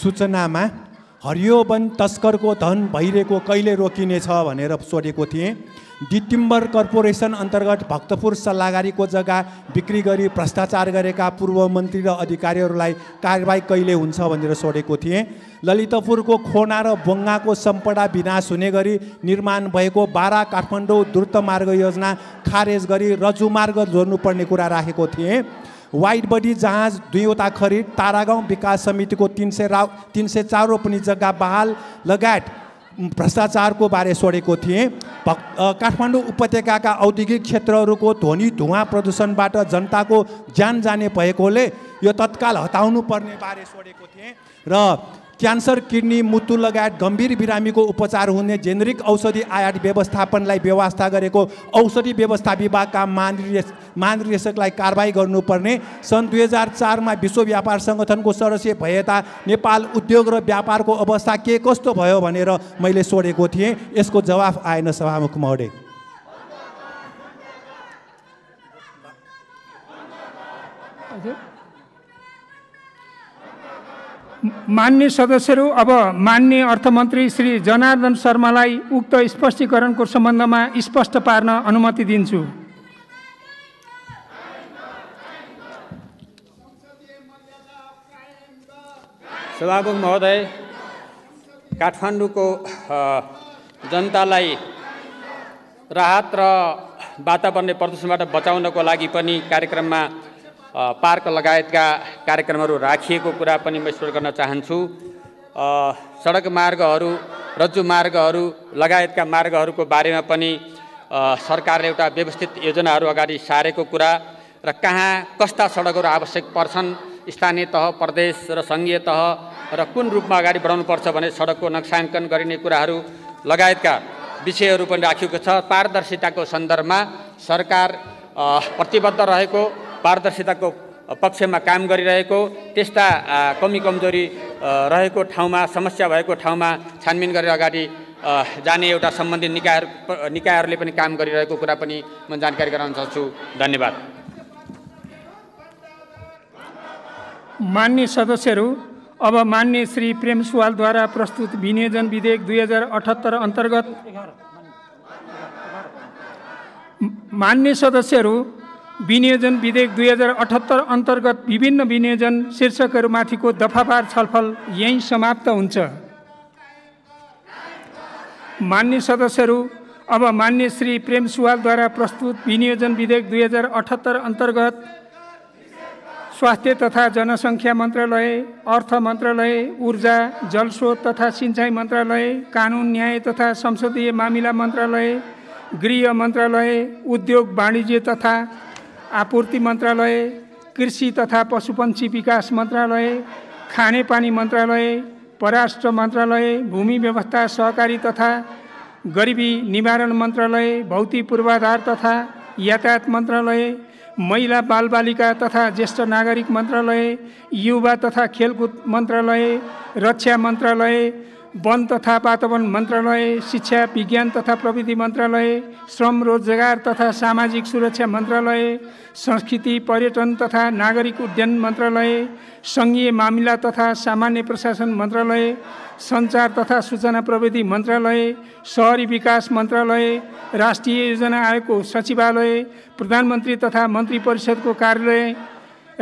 Speaker 1: सूचनामा हरियो वन तस्करको धन भइरहेको कहिले रोकिनेछ भनेर सोधेको थिएँ डिटिम्बर कर्पोरेसन अन्तर्गत भक्तपुर सल्लाहगारीको जग्गा बिक्री गरी भ्रष्टाचार गरेका पूर्व मन्त्री र अधिकारीहरूलाई कारवाही कहिले हुन्छ भनेर सोधेको थिएँ ललितपुरको खोना र बङ्गाको सम्पदा विनाश हुने गरी निर्माण भएको बाह्र काठमाडौँ द्रुत मार्ग योजना खारेज गरी रजुमार्ग जोड्नुपर्ने कुरा राखेको थिएँ वाइट बडी जहाज दुईवटा खरिद तारागाउँ विकास समितिको तिन सय राउ तिन सय चार रोपनी जग्गा बहाल लगायत भ्रष्टाचारको बारे सोडेको थिएँ भक् काठमाडौँ उपत्यकाका औद्योगिक क्षेत्रहरूको ध्वनि धुवा प्रदूषणबाट जनताको ज्यान जाने भएकोले यो तत्काल हटाउनु पर्ने
Speaker 2: बारे सोडेको थिएँ
Speaker 1: र क्यान्सर किडनी मुत्तु लगायत गम्भीर बिरामीको उपचार हुने जेनेरिक औषधि आयात व्यवस्थापनलाई व्यवस्था गरेको औषधि व्यवस्था विभागका महानिर्देश महानिर्देशकलाई कारवाही गर्नुपर्ने सन् दुई हजार चारमा विश्व व्यापार सङ्गठनको सदस्य भए नेपाल उद्योग र व्यापारको अवस्था के कस्तो भयो भनेर मैले सोधेको थिएँ यसको जवाफ आएन सभामुख महोदय
Speaker 3: मान्य सदस्यहरू अब मान्य अर्थमन्त्री श्री जनार्दन शर्मालाई उक्त स्पष्टीकरणको सम्बन्धमा स्पष्ट पार्न अनुमति दिन्छु
Speaker 2: सभामुख महोदय काठमाडौँको जनतालाई राहत र वातावरणले प्रदूषणबाट बचाउनको लागि पनि कार्यक्रममा पार्क लगायतका कार्यक्रमहरू राखिएको कुरा पनि म स्मरण गर्न चाहन्छु सडक मार्गहरू रज्जु मार्गहरू लगायतका मार्गहरूको बारेमा पनि सरकारले एउटा व्यवस्थित योजनाहरू अगाडि सारेको कुरा र कहाँ कस्ता सडकहरू आवश्यक पर्छन् स्थानीय तह प्रदेश र सङ्घीय तह र कुन रूपमा अगाडि बढाउनुपर्छ भने सडकको नक्साङ्कन गरिने कुराहरू लगायतका विषयहरू पनि राखिएको छ पारदर्शिताको सन्दर्भमा सरकार प्रतिबद्ध रहेको पारदर्शिताको पक्षमा काम गरिरहेको त्यस्ता कमी कमजोरी रहेको ठाउँमा समस्या भएको ठाउँमा छानबिन गरेर अगाडि जाने एउटा सम्बन्धित निकायहरू निकायहरूले पनि काम गरिरहेको कुरा पनि म जानकारी गराउन चाहन्छु धन्यवाद
Speaker 3: मान्य सदस्यहरू अब मान्य श्री प्रेम सुवालद्वारा प्रस्तुत विनियोजन विधेयक दुई हजार अठहत्तर अन्तर्गत मान्य सदस्यहरू विनियोजन विधेयक दुई हजार अठहत्तर अन्तर्गत विभिन्न विनियोजन शीर्षकहरूमाथिको दफावार छलफल यहीँ समाप्त हुन्छ मान्य सदस्यहरू अब मान्य श्री प्रेम सुवालद्वारा प्रस्तुत विनियोजन विधेयक दुई हजार अठहत्तर अन्तर्गत स्वास्थ्य तथा जनसङ्ख्या मन्त्रालय अर्थ मन्त्रालय ऊर्जा जलस्रोत तथा सिँचाइ मन्त्रालय कानुन न्याय तथा संसदीय मामिला मन्त्रालय गृह मन्त्रालय उद्योग वाणिज्य तथा आपूर्ति मन्त्रालय कृषि तथा पशुपन्छी विकास मन्त्रालय खानेपानी मन्त्रालय परराष्ट्र मन्त्रालय भूमि व्यवस्था सहकारी तथा गरिबी निवारण मन्त्रालय भौतिक पूर्वाधार तथा यातायात मन्त्रालय महिला बालबालिका तथा ज्येष्ठ नागरिक मन्त्रालय युवा तथा खेलकुद मन्त्रालय रक्षा मन्त्रालय वन तथा वातावरण मन्त्रालय शिक्षा विज्ञान तथा प्रविधि मन्त्रालय श्रम रोजगार तथा सामाजिक सुरक्षा मन्त्रालय संस्कृति पर्यटन तथा नागरिक उड्डयन मन्त्रालय सङ्घीय मामिला तथा सामान्य प्रशासन मन्त्रालय सञ्चार तथा सूचना प्रविधि मन्त्रालय सहरी विकास मन्त्रालय राष्ट्रिय योजना आयोगको सचिवालय प्रधानमन्त्री तथा मन्त्री परिषदको कार्यालय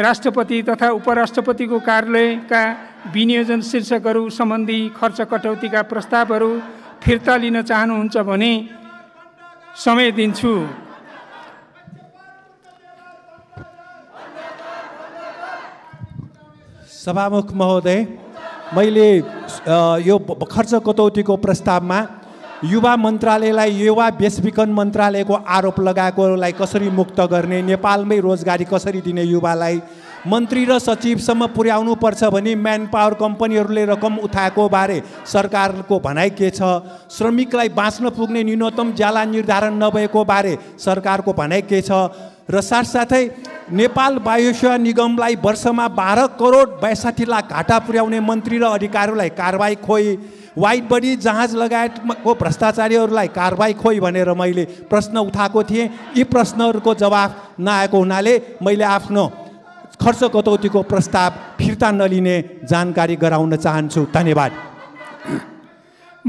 Speaker 3: राष्ट्रपति तथा उपराष्ट्रपतिको कार्यालयका विनियोजन शीर्षकहरू सम्बन्धी खर्च कटौतीका प्रस्तावहरू फिर्ता लिन चाहनुहुन्छ भने समय दिन्छु
Speaker 1: सभामुख महोदय मैले यो खर्च कटौतीको प्रस्तावमा युवा मन्त्रालयलाई युवा बेचबिखन मन्त्रालयको आरोप लगाएकोलाई कसरी मुक्त गर्ने नेपालमै रोजगारी कसरी दिने युवालाई मन्त्री र सचिवसम्म पुर्याउनु पर्छ भने म्यान पावर कम्पनीहरूले रकम उठाएको बारे सरकारको भनाइ के छ श्रमिकलाई बाँच्न पुग्ने न्यूनतम ज्याला निर्धारण नभएको बारे सरकारको भनाइ के छ र साथसाथै नेपाल वायुसेवा निगमलाई वर्षमा बाह्र करोड बयासाठी लाख घाटा पुर्याउने मन्त्री र अधिकारीहरूलाई कारवाही खोइ वाइट बडी जहाज लगायतको भ्रष्टाचारीहरूलाई कारवाही खोइ भनेर मैले प्रश्न उठाएको थिएँ यी प्रश्नहरूको जवाफ नआएको हुनाले मैले आफ्नो खर्च कटौतीको प्रस्ताव फिर्ता नलिने जानकारी गराउन चाहन्छु धन्यवाद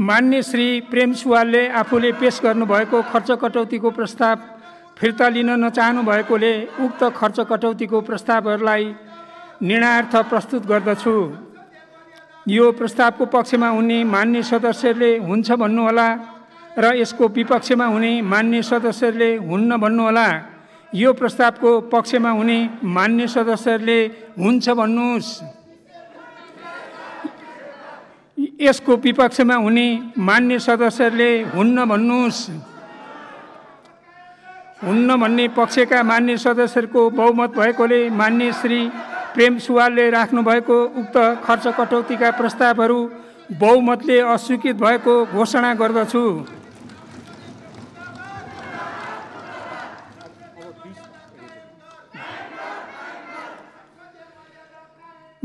Speaker 3: मान्य श्री प्रेम सुवालले आफूले पेस गर्नुभएको खर्च कटौतीको प्रस्ताव फिर्ता लिन नचाहनु भएकोले उक्त खर्च कटौतीको प्रस्तावहरूलाई निर्णयार्थ प्रस्तुत गर्दछु यो प्रस्तावको पक्षमा हुने मान्य सदस्यले हुन्छ भन्नुहोला र यसको विपक्षमा हुने मान्य सदस्यले हुन्न भन्नुहोला यो प्रस्तावको पक्षमा हुने मान्य सदस्यहरूले हुन्छ भन्नुहोस् यसको विपक्षमा हुने मान्य सदस्यहरूले हुन्न भन्नुहोस् हुन्न भन्ने पक्षका मान्य सदस्यहरूको बहुमत भएकोले मान्य श्री प्रेम सुवालले राख्नुभएको उक्त खर्च कटौतीका प्रस्तावहरू बहुमतले अस्वीकृत भएको घोषणा गर्दछु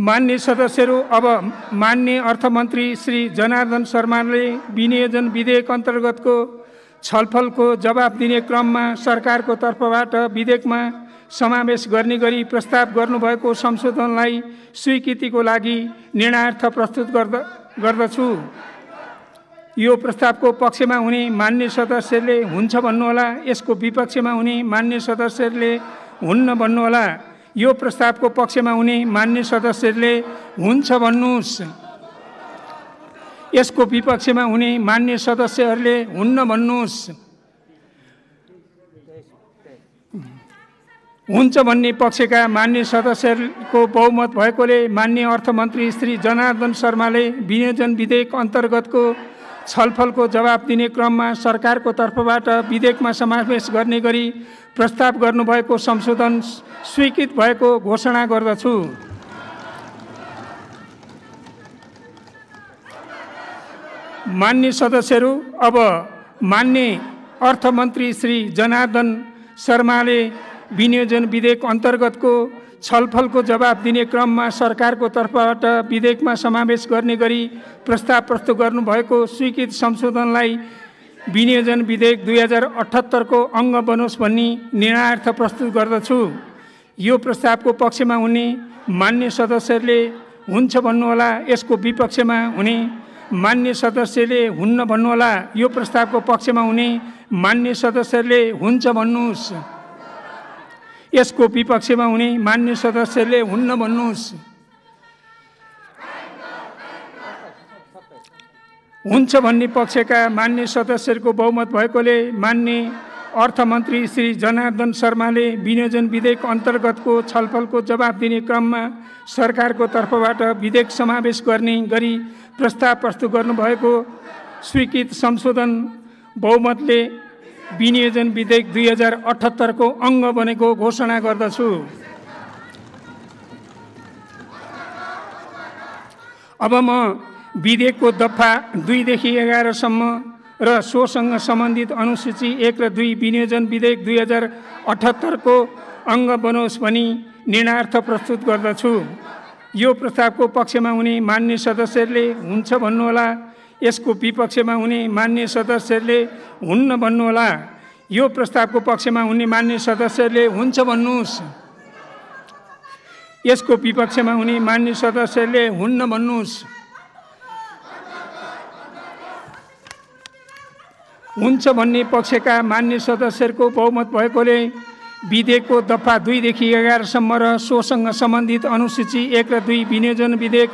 Speaker 3: मान्य सदस्यहरू अब मान्य अर्थमन्त्री श्री जनार्दन शर्माले विनियोजन विधेयक अन्तर्गतको छलफलको जवाब दिने क्रममा सरकारको तर्फबाट विधेयकमा समावेश गर्ने गरी प्रस्ताव गर्नुभएको संशोधनलाई स्वीकृतिको लागि निर्णयार्थ प्रस्तुत गर्द गर्दछु यो प्रस्तावको पक्षमा हुने मान्य सदस्यले हुन्छ भन्नुहोला यसको विपक्षमा हुने मान्य सदस्यले हुन्न भन्नुहोला यो प्रस्तावको पक्षमा हुने मान्य सदस्यहरूले हुन्छ भन्नुहोस् यसको विपक्षमा हुने मान्य सदस्यहरूले हुन्न भन्नुहोस् हुन्छ भन्ने पक्षका मान्य सदस्यहरूको बहुमत भएकोले मान्य अर्थमन्त्री श्री जनार्दन शर्माले विनियोजन विधेयक अन्तर्गतको छलफलको जवाब दिने क्रममा सरकारको तर्फबाट विधेयकमा समावेश गर्ने गरी प्रस्ताव गर्नुभएको संशोधन स्वीकृत भएको घोषणा गर्दछु मान्य सदस्यहरू अब मान्य अर्थमन्त्री श्री जनार्दन शर्माले विनियोजन विधेयक अन्तर्गतको छलफलको जवाब दिने क्रममा सरकारको तर्फबाट विधेयकमा समावेश गर्ने गरी प्रस्ताव प्रस्तुत गर्नुभएको स्वीकृत संशोधनलाई विनियोजन विधेयक दुई हजार अठहत्तरको अङ्ग बनोस् भन्ने निर्णयार्थ प्रस्तुत गर्दछु यो प्रस्तावको पक्षमा हुने मान्य सदस्यले हुन्छ भन्नुहोला यसको विपक्षमा हुने मान्य सदस्यले हुन्न भन्नुहोला यो प्रस्तावको पक्षमा हुने मान्य सदस्यले हुन्छ भन्नुहोस् यसको विपक्षमा हुने मान्य सदस्यले हुन्न भन्नुहोस् हुन्छ भन्ने पक्षका मान्य सदस्यहरूको बहुमत भएकोले मान्य अर्थमन्त्री श्री जनार्दन शर्माले विनियोजन विधेयक अन्तर्गतको छलफलको जवाब दिने क्रममा सरकारको तर्फबाट विधेयक समावेश गर्ने गरी प्रस्ताव प्रस्तुत गर्नुभएको स्वीकृत संशोधन बहुमतले विनियोजन विधेयक दुई हजार अठहत्तरको अङ्ग बनेको घोषणा गर्दछु अब म विधेयकको दफा दुईदेखि एघारसम्म र सोसँग सम्बन्धित अनुसूची एक र दुई विनियोजन विधेयक दुई हजार अठहत्तरको अङ्ग बनोस् भनी निर्णार्थ प्रस्तुत गर्दछु यो प्रस्तावको पक्षमा हुने मान्य सदस्यहरूले हुन्छ भन्नुहोला यसको विपक्षमा हुने मान्य सदस्यहरूले हुन्न भन्नुहोला यो प्रस्तावको पक्षमा हुने मान्य सदस्यहरूले हुन्छ भन्नुहोस् यसको विपक्षमा हुने मान्य सदस्यहरूले हुन्न भन्नुहोस् हुन्छ भन्ने पक्षका मान्य सदस्यहरूको बहुमत भएकोले विधेयकको दफा दुईदेखि एघारसम्म र सोसँग सम्बन्धित अनुसूची एक र दुई विनियोजन विधेयक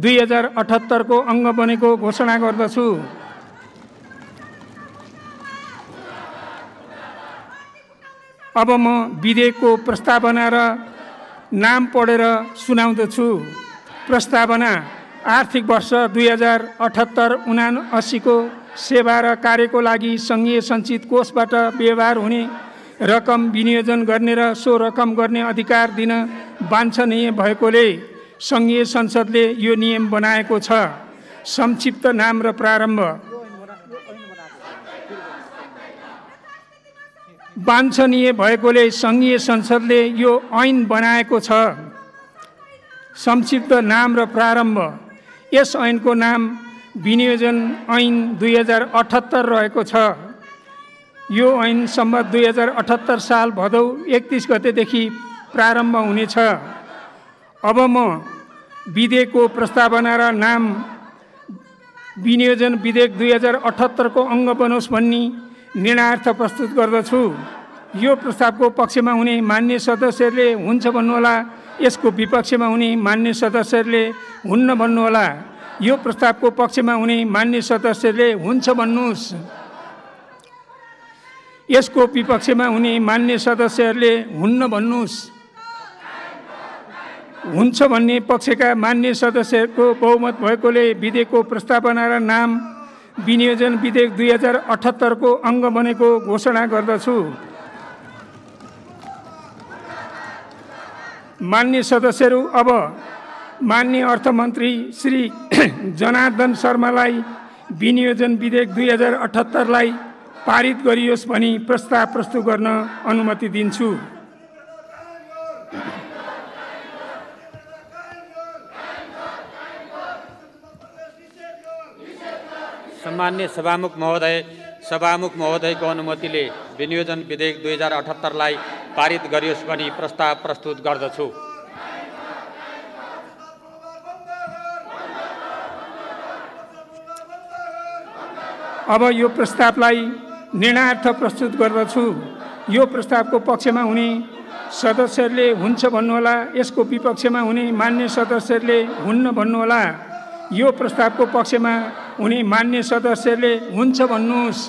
Speaker 3: दुई हजार अठहत्तरको अङ्ग बनेको घोषणा गर्दछु अब म विधेयकको प्रस्तावना र नाम पढेर सुनाउँदछु प्रस्तावना आर्थिक वर्ष दुई हजार अठहत्तर उना अस्सीको सेवा र कार्यको लागि सङ्घीय सञ्चित कोषबाट व्यवहार हुने रकम विनियोजन गर्ने र सो रकम गर्ने अधिकार दिन वाञ्छनीय भएकोले सङ्घीय संसदले यो नियम बनाएको छ संक्षिप्त नाम र प्रारम्भ वाञ्छनीय भएकोले सङ्घीय संसदले यो ऐन बनाएको छ संक्षिप्त नाम र प्रारम्भ यस ऐनको नाम विनियोजन ऐन दुई हजार अठहत्तर रहेको छ यो ऐन सम्बन्ध दुई हजार अठहत्तर साल भदौ एकतिस गतेदेखि प्रारम्भ हुनेछ अब म विधेयकको प्रस्तावना र नाम विनियोजन विधेयक दुई हजार अठहत्तरको अङ्ग बनोस् भन्ने निर्णयार्थ प्रस्तुत गर्दछु यो प्रस्तावको पक्षमा हुने मान्य सदस्यहरूले हुन्छ भन्नुहोला यसको विपक्षमा हुने मान्य सदस्यहरूले हुन्न भन्नुहोला यो प्रस्तावको पक्षमा हुने मान्य सदस्यले हुन्छ भन्नुहोस् यसको विपक्षमा हुने मान्य सदस्यहरूले हुन्न भन्नुहोस् हुन्छ भन्ने पक्षका मान्य सदस्यहरूको बहुमत भएकोले विधेयकको प्रस्तावना र नाम विनियोजन विधेयक दुई हजार अठहत्तरको अङ्ग बनेको घोषणा गर्दछु मान्य सदस्यहरू अब माननीय अर्थमन्त्री श्री <clears throat> जनार्दन शर्मालाई विनियोजन विधेयक दुई हजार अठहत्तरलाई पारित गरियोस् भनी प्रस्ताव प्रस्तुत गर्न अनुमति दिन्छु
Speaker 2: सम्मान्य सभामुख महोदय सभामुख महोदयको अनुमतिले विनियोजन विधेयक दुई हजार अठहत्तरलाई पारित गरियोस् भनी प्रस्ताव प्रस्तुत गर्दछु
Speaker 3: अब यो प्रस्तावलाई निर्णार्थ प्रस्तुत गर्दछु यो प्रस्तावको पक्षमा हुने सदस्यहरूले हुन्छ भन्नुहोला यसको विपक्षमा हुने मान्य सदस्यहरूले हुन्न भन्नुहोला यो प्रस्तावको पक्षमा हुने मान्य सदस्यहरूले हुन्छ भन्नुहोस्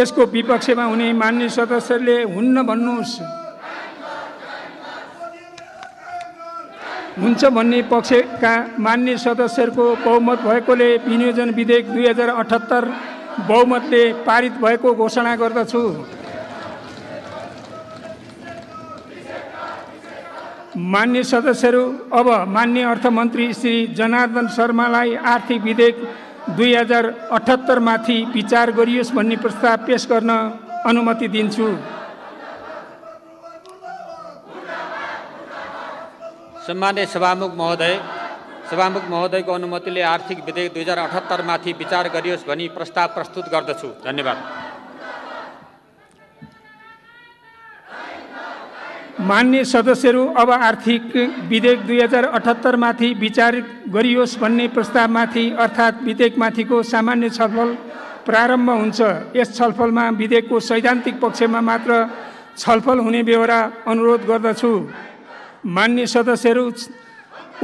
Speaker 3: यसको विपक्षमा हुने मान्य सदस्यहरूले हुन्न भन्नुहोस् हुन्छ भन्ने पक्षका मान्य सदस्यहरूको बहुमत भएकोले विनियोजन विधेयक दुई हजार अठहत्तर बहुमतले पारित भएको घोषणा गर्दछु मान्य सदस्यहरू अब मान्य अर्थमन्त्री श्री जनार्दन शर्मालाई आर्थिक विधेयक दुई हजार अठहत्तरमाथि विचार गरियोस् भन्ने प्रस्ताव पेस गर्न अनुमति दिन्छु
Speaker 2: सम्मान्य सभामुख महोदय सभामुख महोदयको अनुमतिले आर्थिक विधेयक दुई हजार अठहत्तरमाथि विचार गरियोस् भनी प्रस्ताव प्रस्तुत गर्दछु धन्यवाद
Speaker 3: मान्य सदस्यहरू अब आर्थिक विधेयक दुई हजार अठहत्तरमाथि विचार गरियोस् भन्ने प्रस्तावमाथि अर्थात् विधेयकमाथिको सामान्य छलफल प्रारम्भ हुन्छ यस छलफलमा विधेयकको सैद्धान्तिक पक्षमा मात्र छलफल हुने बेहोरा अनुरोध गर्दछु मान्य सदस्यहरू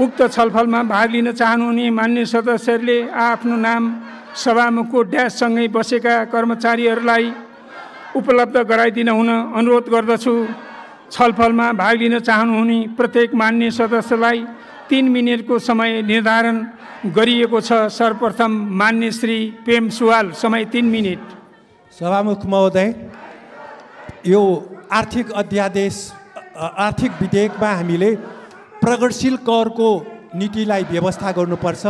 Speaker 3: उक्त छलफलमा भाग लिन चाहनुहुने मान्य सदस्यहरूले आफ्नो नाम सभामुखको ड्याससँगै बसेका कर्मचारीहरूलाई उपलब्ध गराइदिन हुन अनुरोध गर्दछु छलफलमा भाग लिन चाहनुहुने प्रत्येक मान्य सदस्यलाई तिन मिनटको समय निर्धारण गरिएको छ सर्वप्रथम
Speaker 1: मान्य श्री प्रेम सुवाल समय तिन मिनट सभामुख महोदय यो आर्थिक अध्यादेश आर्थिक विधेयकमा हामीले प्रगतिशील करको नीतिलाई व्यवस्था गर्नुपर्छ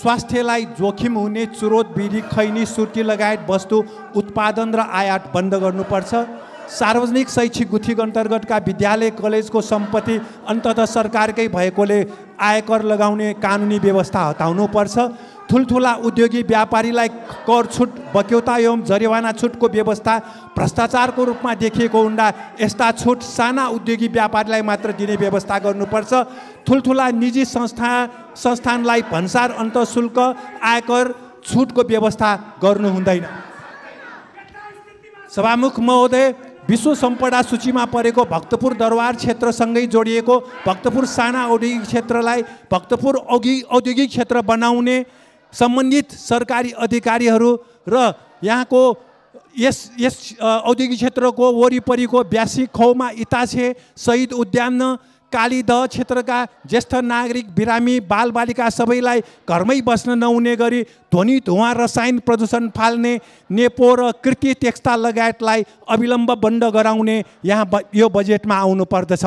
Speaker 1: स्वास्थ्यलाई जोखिम हुने चुरोत बिरी खैनी सुर्ती लगायत वस्तु उत्पादन र आयात बन्द गर्नुपर्छ सार्वजनिक शैक्षिक गुठी अन्तर्गतका विद्यालय कलेजको सम्पत्ति अन्तत सरकारकै भएकोले आयकर लगाउने कानुनी व्यवस्था हटाउनुपर्छ ठुल्ठुला उद्योगी व्यापारीलाई कर छुट बक्यौता एवं जरिवाना छुटको व्यवस्था भ्रष्टाचारको रूपमा देखिएको हुँदा यस्ता छुट साना उद्योगी व्यापारीलाई मात्र दिने व्यवस्था गर्नुपर्छ ठुल्ठुला निजी संस्था संस्थानलाई भन्सार अन्तशुल्क आयकर छुटको व्यवस्था गर्नु हुँदैन सभामुख महोदय विश्व सम्पदा सूचीमा परेको भक्तपुर दरबार क्षेत्रसँगै जोडिएको भक्तपुर साना औद्योगिक क्षेत्रलाई भक्तपुर औगि औद्योगिक क्षेत्र बनाउने सम्बन्धित सरकारी अधिकारीहरू र यहाँको यस यस औद्योगिक क्षेत्रको वरिपरिको ब्यासी खौमा इताछे सहिद उद्यान कालीद क्षेत्रका ज्येष्ठ नागरिक बिरामी बालबालिका सबैलाई घरमै बस्न नहुने गरी ध्वनि धुवा रसायन प्रदूषण फाल्ने नेपो र कृति टेक्स्टा लगायतलाई अविलम्ब बन्द गराउने यहाँ ब यो बजेटमा आउनु पर्दछ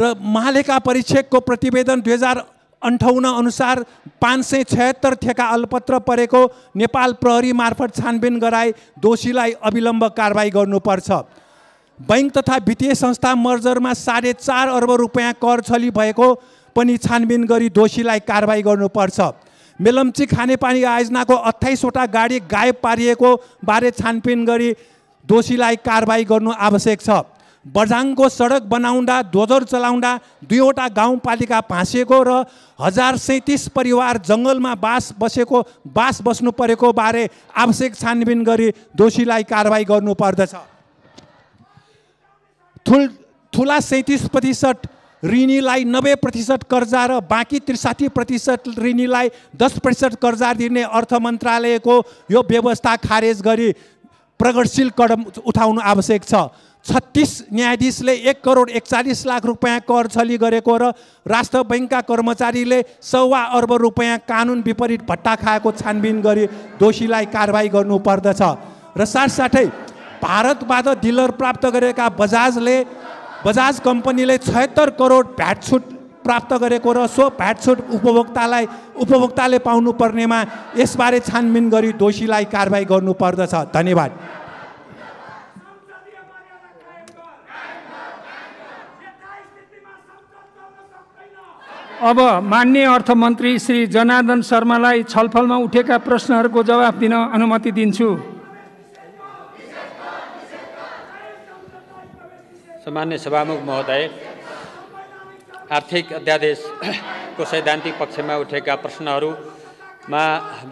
Speaker 1: र महालेखा परीक्षकको प्रतिवेदन दुई हजार अन्ठाउन्न अनुसार पाँच सय छयत्तर ठेका अलपत्र परेको नेपाल प्रहरी मार्फत छानबिन गराई दोषीलाई अविलम्ब कारवाही गर्नुपर्छ बैङ्क तथा वित्तीय संस्था मर्जरमा साढे चार अर्ब रुपियाँ कर छली भएको पनि छानबिन गरी दोषीलाई कारवाही गर्नुपर्छ मेलम्ची खानेपानी आयोजनाको अठाइसवटा गाडी गायब पारिएको बारे छानबिन गरी दोषीलाई कारवाही गर्नु आवश्यक छ बर्जाङको सडक बनाउँदा ध्वजर चलाउँदा दुईवटा गाउँपालिका भाँसिएको र हजार सैँतिस परिवार जङ्गलमा बास बसेको बास बस्नु परेको बारे आवश्यक छानबिन गरी दोषीलाई कारवाही गर्नुपर्दछ ठुल ठुला सैँतिस प्रतिशत ऋणीलाई नब्बे प्रतिशत कर्जा र बाँकी त्रिसाठी प्रतिशत ऋणीलाई दस प्रतिशत कर्जा दिने अर्थ मन्त्रालयको यो व्यवस्था खारेज गरी प्रगतिशील कदम उठाउनु आवश्यक छ छत्तिस न्यायाधीशले एक करोड एकचालिस लाख रुपियाँ कर छली गरेको र राष्ट्र बैङ्कका कर्मचारीले सवा अर्ब रुपियाँ कानुन विपरीत भट्टा खाएको छानबिन गरी दोषीलाई कारवाही गर्नुपर्दछ र साथसाथै भारतबाट डिलर प्राप्त गरेका बजाजले बजाज कम्पनीले छयत्तर करोड भ्याट छुट प्राप्त गरेको र सो भ्याट छुट उपभोक्तालाई उपभोक्ताले पाउनुपर्नेमा यसबारे छानबिन गरी दोषीलाई कारवाही गर्नुपर्दछ धन्यवाद
Speaker 3: अब मान्य अर्थमन्त्री श्री जनार्दन शर्मालाई छलफलमा उठेका प्रश्नहरूको जवाफ दिन अनुमति दिन्छु
Speaker 2: सामान्य सभामुख महोदय आर्थिक अध्यादेशको <clears throat> सैद्धान्तिक पक्षमा उठेका प्रश्नहरूमा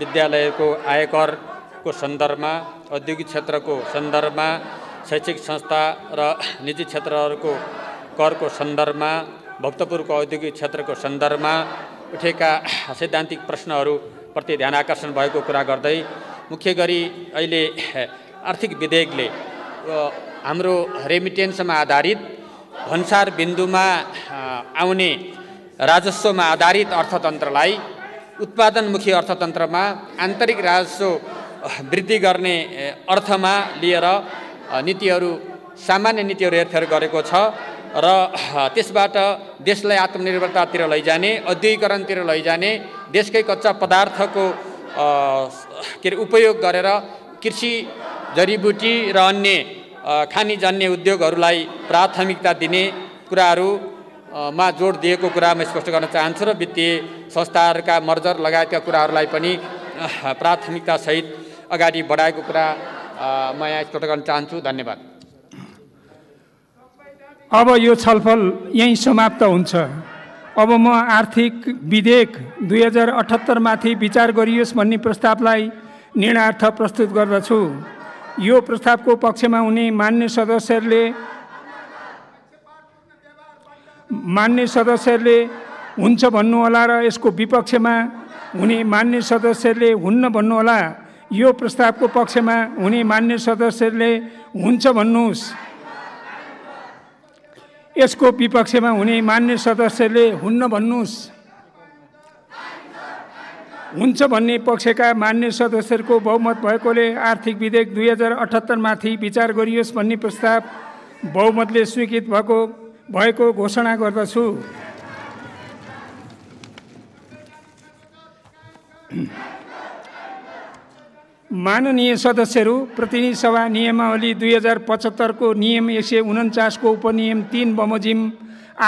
Speaker 2: विद्यालयको आयकरको सन्दर्भमा औद्योगिक क्षेत्रको सन्दर्भमा शैक्षिक संस्था र <clears throat> निजी क्षेत्रहरूको करको सन्दर्भमा भक्तपुरको औद्योगिक क्षेत्रको सन्दर्भमा उठेका <clears throat> सैद्धान्तिक प्रश्नहरूप्रति ध्यान आकर्षण भएको कुरा गर्दै मुख्य गरी अहिले आर्थिक विधेयकले हाम्रो रेमिटेन्समा आधारित भन्सार बिन्दुमा आउने राजस्वमा आधारित अर्थतन्त्रलाई उत्पादनमुखी अर्थतन्त्रमा आन्तरिक राजस्व वृद्धि गर्ने अर्थमा लिएर नीतिहरू सामान्य नीतिहरू हेरफेर गरेको छ र त्यसबाट देशलाई आत्मनिर्भरतातिर लैजाने औद्योगिकरणतिर लैजाने देशकै कच्चा पदार्थको के अरे उपयोग गरेर कृषि जडीबुटी र अन्य खानीजन्य उद्योगहरूलाई प्राथमिकता दिने कुराहरूमा जोड दिएको कुरा म स्पष्ट गर्न चाहन्छु र वित्तीय संस्थाहरूका मर्जर लगायतका कुराहरूलाई पनि प्राथमिकतासहित अगाडि बढाएको कुरा म यहाँ स्पष्ट गर्न चाहन्छु धन्यवाद
Speaker 3: अब यो छलफल यहीँ समाप्त हुन्छ अब म आर्थिक विधेयक दुई हजार अठहत्तरमाथि विचार गरियोस् भन्ने प्रस्तावलाई निर्णार्थ प्रस्तुत गर्दछु यो प्रस्तावको पक्षमा हुने मान्य सदस्यहरूले मान्य सदस्यहरूले हुन्छ भन्नुहोला र यसको विपक्षमा हुने मान्य सदस्यहरूले हुन्न भन्नुहोला यो प्रस्तावको पक्षमा हुने मान्य सदस्यहरूले हुन्छ भन्नुहोस् यसको विपक्षमा हुने मान्य सदस्यले हुन्न भन्नुहोस् हुन्छ भन्ने पक्षका मान्य सदस्यहरूको बहुमत भएकोले आर्थिक विधेयक दुई हजार अठहत्तरमाथि विचार गरियोस् भन्ने प्रस्ताव बहुमतले स्वीकृत भएको भएको घोषणा गर्दछु माननीय सदस्यहरू प्रतिनिधि सभा नियमावली दुई हजार पचहत्तरको नियम एक सय उन्चासको उपनियम तिन बमोजिम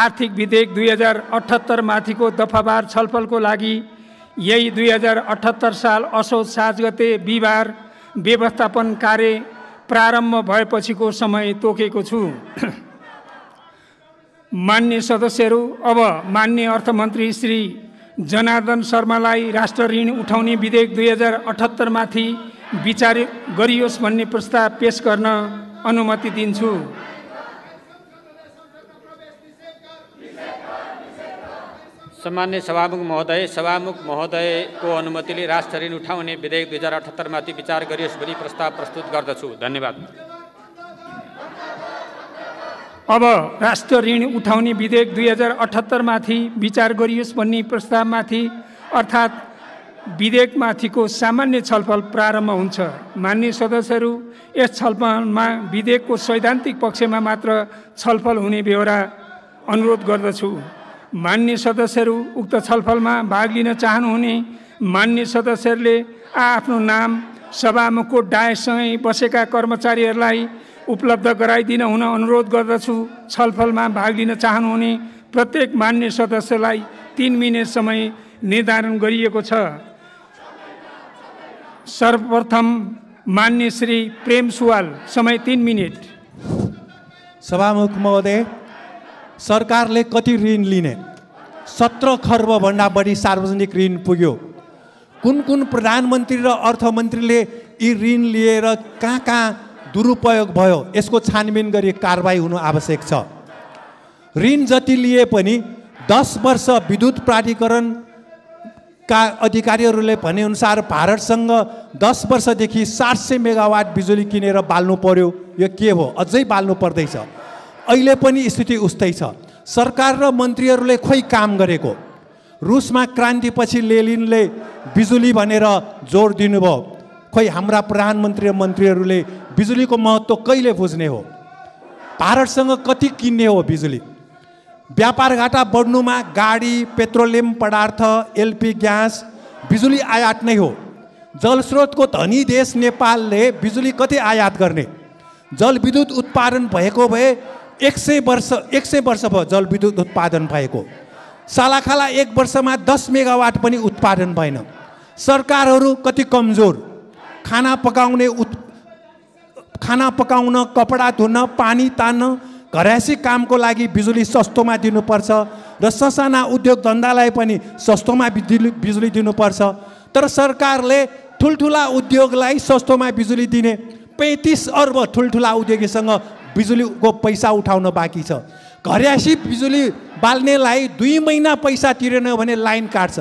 Speaker 3: आर्थिक विधेयक दुई हजार अठहत्तरमाथिको दफावार छलफलको लागि यही दुई हजार अठहत्तर साल असोज सात गते बिहिबार व्यवस्थापन कार्य प्रारम्भ भएपछिको समय तोकेको छु <clears throat> मान्य सदस्यहरू अब मान्य अर्थमन्त्री श्री जनार्दन शर्मालाई राष्ट्र ऋण उठाउने विधेयक दुई हजार अठहत्तरमाथि विचार गरियोस् भन्ने प्रस्ताव पेस गर्न
Speaker 2: अनुमति दिन्छु सामान्य सभामुख महोदय सभामुख महोदयको अनुमतिले राष्ट्र ऋण उठाउने विधेयक दुई हजार अठहत्तरमाथि विचार गरियोस् भनी प्रस्ताव प्रस्तुत गर्दछु धन्यवाद
Speaker 3: अब राष्ट्र ऋण उठाउने विधेयक दुई हजार अठहत्तरमाथि विचार गरियोस् भन्ने प्रस्तावमाथि अर्थात् विधेयकमाथिको सामान्य छलफल प्रारम्भ हुन्छ मान्य सदस्यहरू यस छलफलमा विधेयकको सैद्धान्तिक पक्षमा मात्र छलफल हुने बेहोरा अनुरोध गर्दछु मान्य सदस्यहरू उक्त छलफलमा भाग लिन चाहनुहुने मान्य सदस्यहरूले आआफ्नो नाम सभामुखको डायसँगै बसेका कर्मचारीहरूलाई उपलब्ध गराइदिन हुन अनुरोध गर्दछु छलफलमा भाग लिन चाहनुहुने प्रत्येक मान्य सदस्यलाई तिन मिनट समय निर्धारण गरिएको छ सर्वप्रथम मान्य श्री प्रेम सुवाल समय तिन
Speaker 1: मिनट सभामुख महोदय सरकारले कति ऋण लिने सत्र खर्बभन्दा बढी सार्वजनिक ऋण पुग्यो कुन कुन प्रधानमन्त्री र अर्थमन्त्रीले यी ऋण लिएर कहाँ कहाँ दुरुपयोग भयो यसको छानबिन गरी कारवाही हुनु आवश्यक छ ऋण जति लिए पनि दस वर्ष विद्युत प्राधिकरणका अधिकारीहरूले भनेअनुसार भारतसँग दस वर्षदेखि सात सय मेगावाट बिजुली किनेर बाल्नु पर्यो यो के हो अझै बाल्नु पर्दैछ अहिले पनि स्थिति उस्तै छ सरकार र मन्त्रीहरूले खोइ काम गरेको रुसमा क्रान्तिपछि लेलिनले बिजुली भनेर जोड दिनुभयो खोइ हाम्रा प्रधानमन्त्री र मन्त्रीहरूले बिजुलीको महत्त्व कहिले बुझ्ने हो भारतसँग कति किन्ने हो बिजुली व्यापार घाटा बढ्नुमा गाडी पेट्रोलियम पदार्थ एलपी ग्यास बिजुली आयात नै हो जलस्रोतको धनी देश नेपालले बिजुली कति आयात गर्ने जलविद्युत उत्पादन भएको भए एक सय वर्ष एक सय वर्ष भयो जलविद्युत उत्पादन भएको सालाखाला एक वर्षमा दस मेगावाट पनि उत्पादन भएन सरकारहरू कति कमजोर खाना पकाउने उत् खाना पकाउन कपडा धुन पानी तान्न घरैसी कामको लागि बिजुली सस्तोमा दिनुपर्छ र ससाना उद्योग धन्दालाई पनि सस्तोमा बिजुली बिजुली दिनुपर्छ तर सरकारले ठुल्ठुला उद्योगलाई सस्तोमा बिजुली दिने पैँतिस अर्ब ठुल्ठुला उद्योगीसँग बिजुलीको पैसा उठाउन बाँकी छ घरयासी बिजुली बाल्नेलाई दुई महिना पैसा तिरेन भने लाइन काट्छ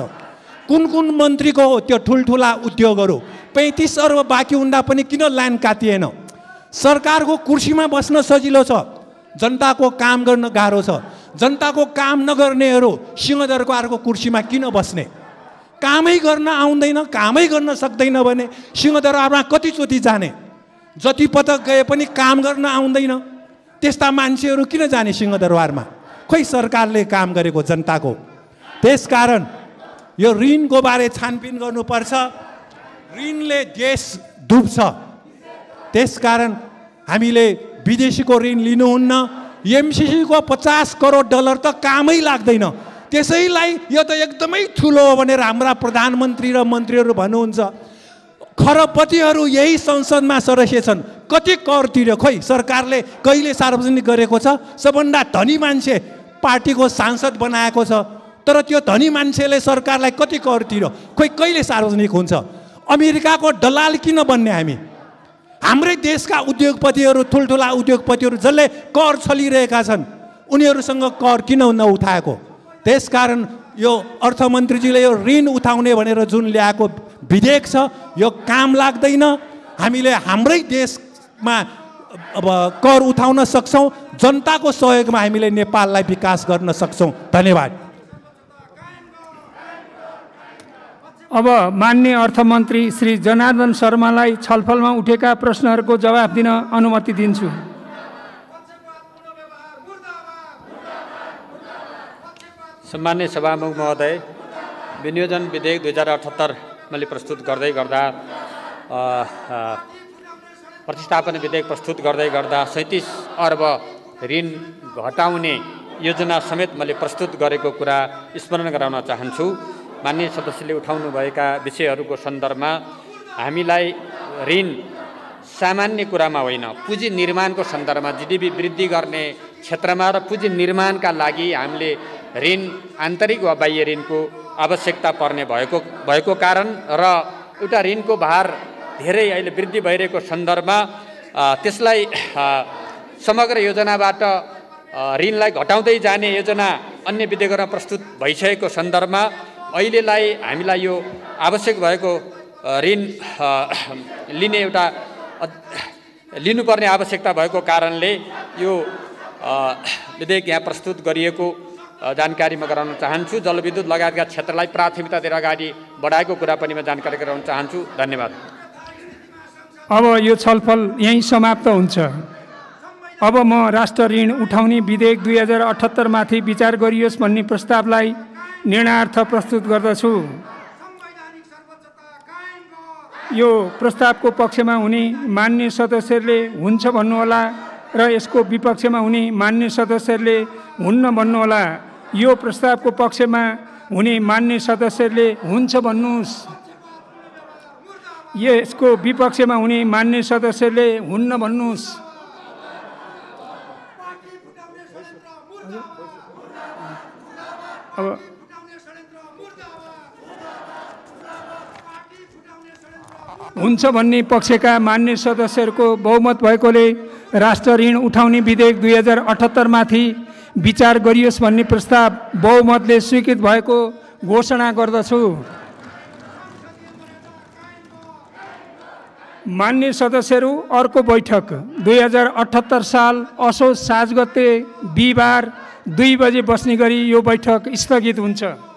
Speaker 1: कुन कुन मन्त्रीको हो त्यो ठुल्ठुला उद्योगहरू पैँतिस अर्ब बाँकी हुँदा पनि किन लाइन काटिएन सरकारको कुर्सीमा बस्न सजिलो छ जनताको काम गर्न गाह्रो छ जनताको काम नगर्नेहरू सिंहदरबारको कुर्सीमा किन बस्ने कामै गर्न आउँदैन कामै गर्न सक्दैन भने सिंहदरबारमा कतिचोटि जाने जति पटक गए पनि काम गर्न आउँदैन त्यस्ता मान्छेहरू किन जाने सिंहदरबारमा खोइ सरकारले काम गरेको जनताको त्यस कारण यो ऋणको बारे छानबिन गर्नुपर्छ ऋणले देश डुब्छ कारण हामीले विदेशीको ऋण लिनुहुन्न एमसिसीको पचास करोड डलर त कामै लाग्दैन त्यसैलाई यो त एकदमै ठुलो हो भनेर हाम्रा प्रधानमन्त्री र मन्त्रीहरू भन्नुहुन्छ खरबपतिहरू यही संसदमा सदस्य छन् कति कर तिर्यो खोइ सरकारले कहिले सार्वजनिक गरेको छ सबभन्दा धनी मान्छे पार्टीको सांसद बनाएको छ तर त्यो धनी मान्छेले सरकारलाई कति कर तिर्यो खोइ कहिले सार्वजनिक हुन्छ अमेरिकाको दलाल किन बन्ने हामी हाम्रै देशका उद्योगपतिहरू ठुल्ठुला उद्योगपतिहरू जसले कर छलिरहेका छन् उनीहरूसँग कर किन नउठाएको त्यसकारण यो अर्थमन्त्रीजीले यो ऋण उठाउने भनेर जुन ल्याएको विधेयक छ यो काम लाग्दैन हामीले हाम्रै देशमा अब कर उठाउन सक्छौँ जनताको सहयोगमा हामीले नेपाललाई विकास गर्न सक्छौँ धन्यवाद अब मान्य
Speaker 3: अर्थमन्त्री श्री जनार्दन शर्मालाई छलफलमा उठेका प्रश्नहरूको जवाफ दिन अनुमति दिन्छु
Speaker 2: सम्मान्य सभामुख महोदय विनियोजन विधेयक दुई हजार अठहत्तर मैले प्रस्तुत गर्दै गर्दा प्रतिस्थापन विधेयक प्रस्तुत गर्दै गर्दा सैँतिस अर्ब ऋण घटाउने योजना समेत मैले प्रस्तुत गरेको कुरा स्मरण गराउन चाहन्छु मान्य सदस्यले उठाउनुभएका विषयहरूको सन्दर्भमा हामीलाई ऋण सामान्य कुरामा होइन पुँजी निर्माणको सन्दर्भमा जिडिपी वृद्धि गर्ने क्षेत्रमा र पुँजी निर्माणका लागि हामीले ऋण आन्तरिक वा बाह्य ऋणको आवश्यकता पर्ने भएको भएको कारण र एउटा ऋणको भार धेरै अहिले वृद्धि भइरहेको सन्दर्भमा त्यसलाई समग्र योजनाबाट ऋणलाई घटाउँदै जाने योजना अन्य विधेयकहरूमा प्रस्तुत भइसकेको सन्दर्भमा अहिलेलाई हामीलाई यो आवश्यक भएको ऋण लिने एउटा लिनुपर्ने आवश्यकता भएको कारणले यो विधेयक यहाँ प्रस्तुत गरिएको जानकारी म गराउन चाहन्छु जलविद्युत लगायतका क्षेत्रलाई प्राथमिकता दिएर अगाडि बढाएको कुरा पनि म जानकारी गराउन चाहन्छु धन्यवाद
Speaker 3: अब यो छलफल यहीँ समाप्त हुन्छ अब म राष्ट्र ऋण उठाउने विधेयक दुई हजार अठहत्तरमाथि विचार गरियोस् भन्ने प्रस्तावलाई निर्णयार्थ प्रस्तुत गर्दछु यो प्रस्तावको पक्षमा हुने मान्य सदस्यहरूले हुन्छ भन्नुहोला र यसको विपक्षमा हुने मान्य सदस्यहरूले हुन्न भन्नुहोला यो प्रस्तावको पक्षमा हुने मान्य सदस्यहरूले हुन्छ भन्नुहोस् यसको विपक्षमा हुने मान्य सदस्यहरूले हुन्न भन्नुहोस् अब हुन्छ भन्ने पक्षका मान्य सदस्यहरूको बहुमत भएकोले राष्ट्र ऋण उठाउने विधेयक दुई हजार अठहत्तरमाथि विचार गरियोस् भन्ने प्रस्ताव बहुमतले स्वीकृत भएको घोषणा गर्दछु मान्य सदस्यहरू अर्को बैठक दुई हजार अठहत्तर साल असोज साझ गते बिहिबार दुई बजे बस्ने गरी यो बैठक स्थगित हुन्छ